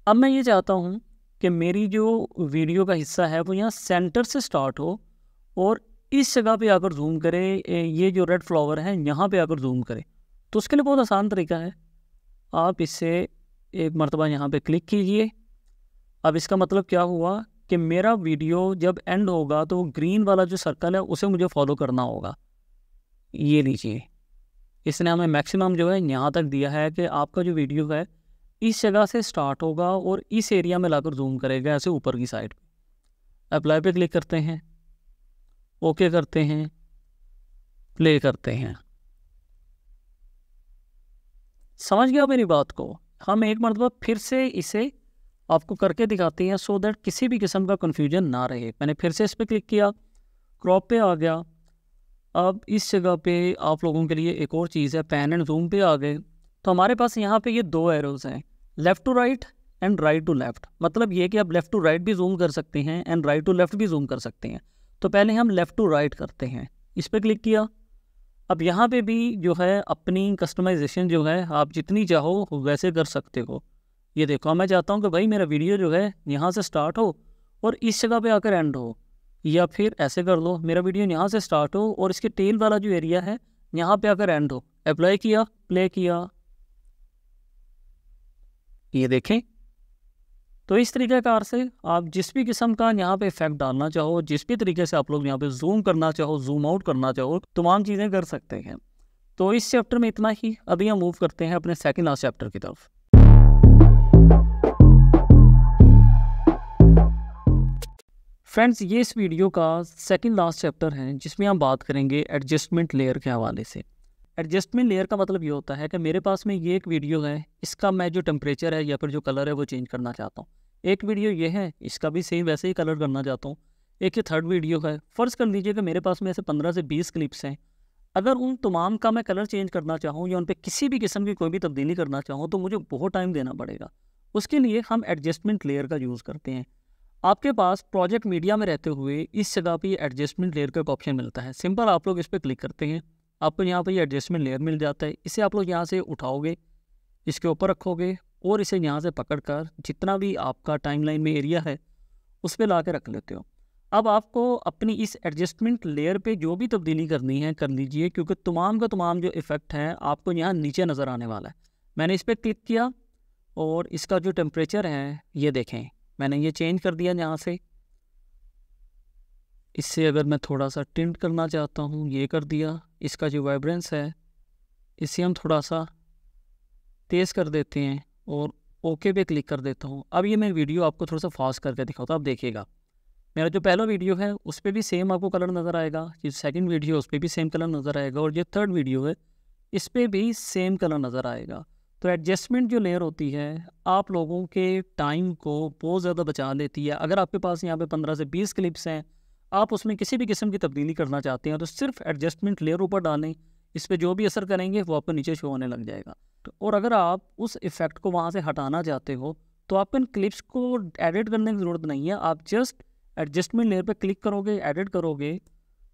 अब मैं ये चाहता हूँ कि मेरी जो वीडियो का हिस्सा है वो यहाँ सेंटर से स्टार्ट हो और इस जगह पे आकर जूम करें ये जो रेड फ्लावर है यहाँ पे आकर जूम करें तो उसके लिए बहुत आसान तरीका है आप इससे एक मरतबा यहाँ पे क्लिक कीजिए अब इसका मतलब क्या हुआ कि मेरा वीडियो जब एंड होगा तो ग्रीन वाला जो सर्कल है उसे मुझे फॉलो करना होगा ये लीजिए इसने हमें मैक्सिमम जो है यहाँ तक दिया है कि आपका जो वीडियो है इस जगह से स्टार्ट होगा और इस एरिया में लाकर जूम करेगा ऐसे ऊपर की साइड पे अप्लाई पे क्लिक करते हैं ओके करते हैं प्ले करते हैं समझ गया मेरी बात को हम एक मरतबा फिर से इसे आपको करके दिखाते हैं सो दैट किसी भी किस्म का कन्फ्यूजन ना रहे मैंने फिर से इस पर क्लिक किया क्रॉप पे आ गया अब इस जगह पे आप लोगों के लिए एक और चीज़ है पैन एंड जूम पे आ गए तो हमारे पास यहाँ पे ये दो एरोज हैं left to right and right to left मतलब ये कि आप लेफ़्ट टू राइट भी जूम कर सकते हैं एंड राइट टू लेफ़्ट भी जूम कर सकते हैं तो पहले हम लेफ़्ट टू राइट करते हैं इस पर क्लिक किया अब यहाँ पे भी जो है अपनी कस्टमाइजेशन जो है आप जितनी चाहो वैसे कर सकते हो ये देखो मैं चाहता हूँ कि भाई मेरा वीडियो जो है यहाँ से स्टार्ट हो और इस जगह पे आकर एंड हो या फिर ऐसे कर लो मेरा वीडियो यहाँ से स्टार्ट हो और इसके टेल वाला जो एरिया है यहाँ पे आकर एंड हो अप्लाई किया प्ले किया ये देखें तो इस तरीक़ेकार से आप जिस भी किस्म का यहाँ पे इफेक्ट डालना चाहो जिस भी तरीके से आप लोग यहाँ पे जूम करना चाहो जूम आउट करना चाहो तमाम चीज़ें कर सकते हैं तो इस चैप्टर में इतना ही अभी हम मूव करते हैं अपने सेकेंड लास्ट चैप्टर की तरफ फ्रेंड्स ये इस वीडियो का सेकेंड लास्ट चैप्टर है जिसमें हम बात करेंगे एडजस्टमेंट लेयर के हवाले से एडजस्टमेंट लेयर का मतलब ये होता है कि मेरे पास में ये एक वीडियो है इसका मैं जो टेम्परेचर है या फिर जो कलर है वो चेंज करना चाहता हूँ एक वीडियो ये है इसका भी सेम वैसे ही कलर करना चाहता हूँ एक ये थर्ड वीडियो है फ़र्ज़ कर लीजिए कि मेरे पास में ऐसे पंद्रह से बीस क्लिप्स हैं अगर उन तमाम का मैं कलर चेंज करना चाहूँ या उन पर किसी भी किस्म की कोई भी तब्दीली करना चाहूँ तो मुझे बहुत टाइम देना पड़ेगा उसके लिए हम एडजस्टमेंट लेयर का यूज़ करते हैं आपके पास प्रोजेक्ट मीडिया में रहते हुए इस जगह पर एडजस्टमेंट लेयर का ऑप्शन मिलता है सिंपल आप लोग इस पर क्लिक करते हैं आपको यहाँ पर ये एडजस्टमेंट लेयर मिल जाता है इसे आप लोग यहाँ से उठाओगे इसके ऊपर रखोगे और इसे यहाँ से पकड़ कर जितना भी आपका टाइमलाइन में एरिया है उस पर ला के रख लेते हो अब आपको अपनी इस एडजस्टमेंट लेयर पे जो भी तब्दीली करनी है कर लीजिए क्योंकि तमाम का तमाम जो इफ़ेक्ट है आपको यहाँ नीचे नज़र आने वाला है मैंने इस पर क्लिक किया और इसका जो टेम्परेचर है ये देखें मैंने ये चेंज कर दिया यहाँ से इससे अगर मैं थोड़ा सा टिंट करना चाहता हूँ ये कर दिया इसका जो वाइब्रेंस है इसे हम थोड़ा सा तेज़ कर देते हैं और ओके पे क्लिक कर देता हूँ अब ये मैं वीडियो आपको थोड़ा सा फास्ट करके दिखाता हूँ आप देखिएगा मेरा जो पहला वीडियो है उस पर भी सेम आपको कलर नज़र आएगा जो सेकेंड वीडियो है उस पर भी सेम कलर नज़र आएगा और जो थर्ड वीडियो है इस पर भी सेम कलर नज़र आएगा तो एडजस्टमेंट जो लेयर होती है आप लोगों के टाइम को बहुत ज़्यादा बचा लेती है अगर आपके पास यहाँ पे पंद्रह से बीस क्लिप्स हैं आप उसमें किसी भी किस्म की तब्दीली करना चाहते हैं तो सिर्फ एडजस्टमेंट लेयर ऊपर डालें इस पर जो भी असर करेंगे वो आपको नीचे शो होने लग जाएगा तो और अगर आप उस इफ़ेक्ट को वहाँ से हटाना चाहते हो तो आपको इन क्लिप्स को एडिट करने की ज़रूरत नहीं है आप जस्ट एडजस्टमेंट लेयर पर क्लिक करोगे एडिट करोगे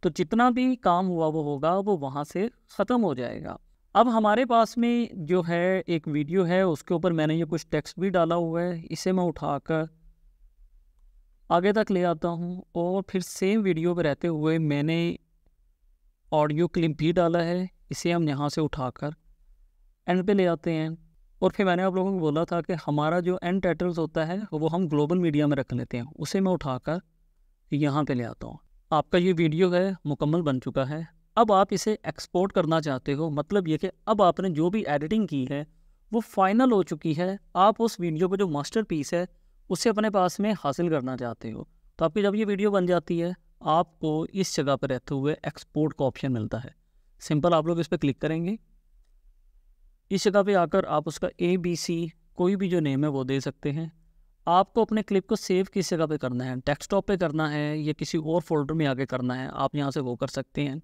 तो जितना भी काम हुआ वो होगा वो वहाँ से ख़त्म हो जाएगा अब हमारे पास में जो है एक वीडियो है उसके ऊपर मैंने ये कुछ टेक्स्ट भी डाला हुआ है इसे मैं उठाकर आगे तक ले आता हूँ और फिर सेम वीडियो पर रहते हुए मैंने ऑडियो क्लिप भी डाला है इसे हम यहाँ से उठाकर एंड पे ले आते हैं और फिर मैंने आप लोगों को बोला था कि हमारा जो एंड टाइटल्स होता है वो हम ग्लोबल मीडिया में रख लेते हैं उसे मैं उठाकर यहाँ पे ले आता हूँ आपका ये वीडियो है मुकम्मल बन चुका है अब आप इसे एक्सपोर्ट करना चाहते हो मतलब ये कि अब आपने जो भी एडिटिंग की है वो फाइनल हो चुकी है आप उस वीडियो का जो मास्टर पीस है उसे अपने पास में हासिल करना चाहते हो तो आपकी जब ये वीडियो बन जाती है आपको इस जगह पर रहते हुए एक्सपोर्ट का ऑप्शन मिलता है सिंपल आप लोग इस पर क्लिक करेंगे इस जगह पे आकर आप उसका ए बी सी कोई भी जो नेम है वो दे सकते हैं आपको अपने क्लिप को सेव किस जगह पे करना है डेस्कटॉप पे करना है या किसी और फोल्डर में आके करना है आप यहाँ से वो कर सकते हैं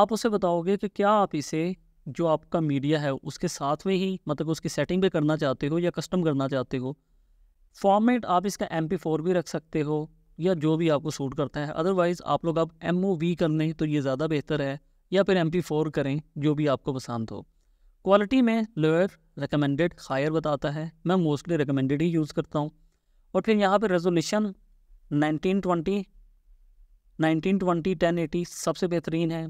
आप उसे बताओगे कि क्या आप इसे जो आपका मीडिया है उसके साथ में ही मतलब उसकी सेटिंग पे करना चाहते हो या कस्टम करना चाहते हो फॉर्मेट आप इसका एम भी रख सकते हो या जो भी आपको सूट करता है अदरवाइज़ आप लोग अब एम ओ वी कर लें तो ये ज़्यादा बेहतर है या फिर एम फोर करें जो भी आपको पसंद हो क्वालिटी में लोअर रिकमेंडेड हायर बताता है मैं मोस्टली रिकमेंडेड ही यूज़ करता हूँ और फिर यहाँ पर रेजोल्यूशन 1920 1920 1080 सबसे बेहतरीन है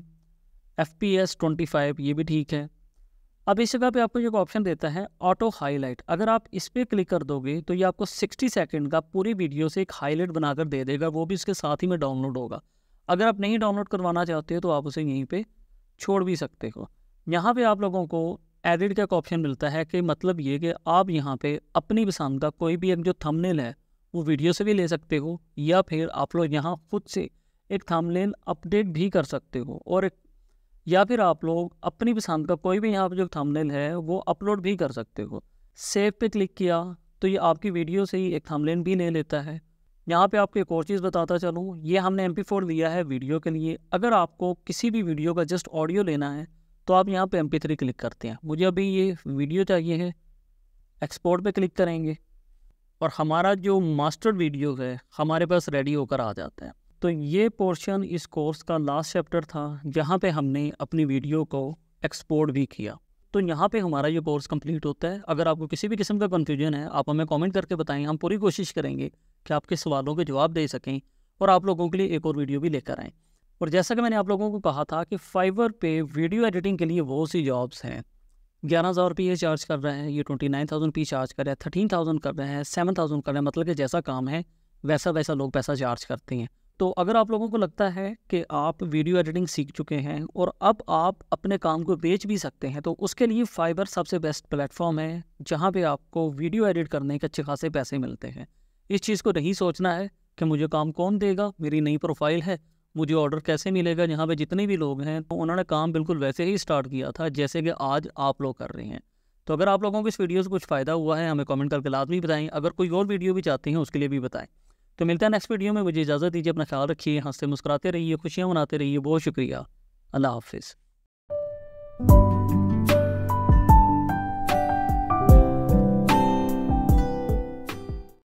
F P S twenty five ये भी ठीक है अब इस जगह पे आपको एक ऑप्शन देता है ऑटो हाईलाइट अगर आप इस पर क्लिक कर दोगे तो ये आपको 60 सेकंड का पूरी वीडियो से एक हाईलाइट बनाकर दे देगा वो भी इसके साथ ही में डाउनलोड होगा अगर आप नहीं डाउनलोड करवाना चाहते हो तो आप उसे यहीं पर छोड़ भी सकते हो यहाँ पर आप लोगों को एडिट का एक ऑप्शन मिलता है कि मतलब ये कि आप यहाँ पर अपनी पसंद का कोई भी एक जो थमनेल है वो वीडियो से भी ले सकते हो या फिर आप लोग यहाँ खुद से एक थमलेन अपडेट भी कर सकते हो और एक या फिर आप लोग अपनी पसंद का कोई भी यहाँ पर जो थंबनेल है वो अपलोड भी कर सकते हो सेव पे क्लिक किया तो ये आपकी वीडियो से ही एक थंबनेल भी ले लेता है यहाँ पे आपको एक और चीज़ बताता चलूँ ये हमने एम लिया है वीडियो के लिए अगर आपको किसी भी वीडियो का जस्ट ऑडियो लेना है तो आप यहाँ पे एम क्लिक करते हैं मुझे अभी ये वीडियो चाहिए है एक्सपोर्ट पर क्लिक करेंगे और हमारा जो मास्टर वीडियो है हमारे पास रेडी होकर आ जाता है तो ये पोर्शन इस कोर्स का लास्ट चैप्टर था जहाँ पे हमने अपनी वीडियो को एक्सपोर्ट भी किया तो यहाँ पे हमारा ये कोर्स कंप्लीट होता है अगर आपको किसी भी किस्म का कन्फ्यूजन है आप हमें कमेंट करके बताएं हम पूरी कोशिश करेंगे कि आपके सवालों के जवाब दे सकें और आप लोगों के लिए एक और वीडियो भी लेकर आएँ और जैसा कि मैंने आप लोगों को कहा था कि फाइवर पे वीडियो एडिटिंग के लिए बहुत सी जॉब्स हैं ग्यारह हज़ार रुपये चार्ज कर रहे हैं ये ट्वेंटी नाइन थाउजेंड पी चार्ज कर रहे हैं थर्टीन थाउजेंड कर रहे हैं सेवन थाउजेंड कर रहे हैं मतलब कि जैसा काम है वैसा वैसा लोग पैसा चार्ज करते हैं तो अगर आप लोगों को लगता है कि आप वीडियो एडिटिंग सीख चुके हैं और अब आप अपने काम को बेच भी सकते हैं तो उसके लिए फाइबर सबसे बेस्ट प्लेटफॉर्म है जहाँ पे आपको वीडियो एडिट करने के अच्छे खासे पैसे मिलते हैं इस चीज़ को नहीं सोचना है कि मुझे काम कौन देगा मेरी नई प्रोफाइल है मुझे ऑर्डर कैसे मिलेगा यहाँ पे जितने भी लोग हैं तो उन्होंने काम बिल्कुल वैसे ही स्टार्ट किया था जैसे कि आज आप लोग कर रहे हैं तो अगर आप लोगों को इस वीडियो से कुछ फ़ायदा हुआ है हमें कमेंट करके लाजमी बताएं अगर कोई और वीडियो भी चाहते हैं उसके लिए भी बताएं तो मिलता है नेक्स्ट वीडियो में मुझे इजाज़त दीजिए अपना ख्याल रखिए हंसते मुस्कुराते रहिए खुशियाँ मनाते रहिए बहुत शुक्रिया अल्लाह हाफिज़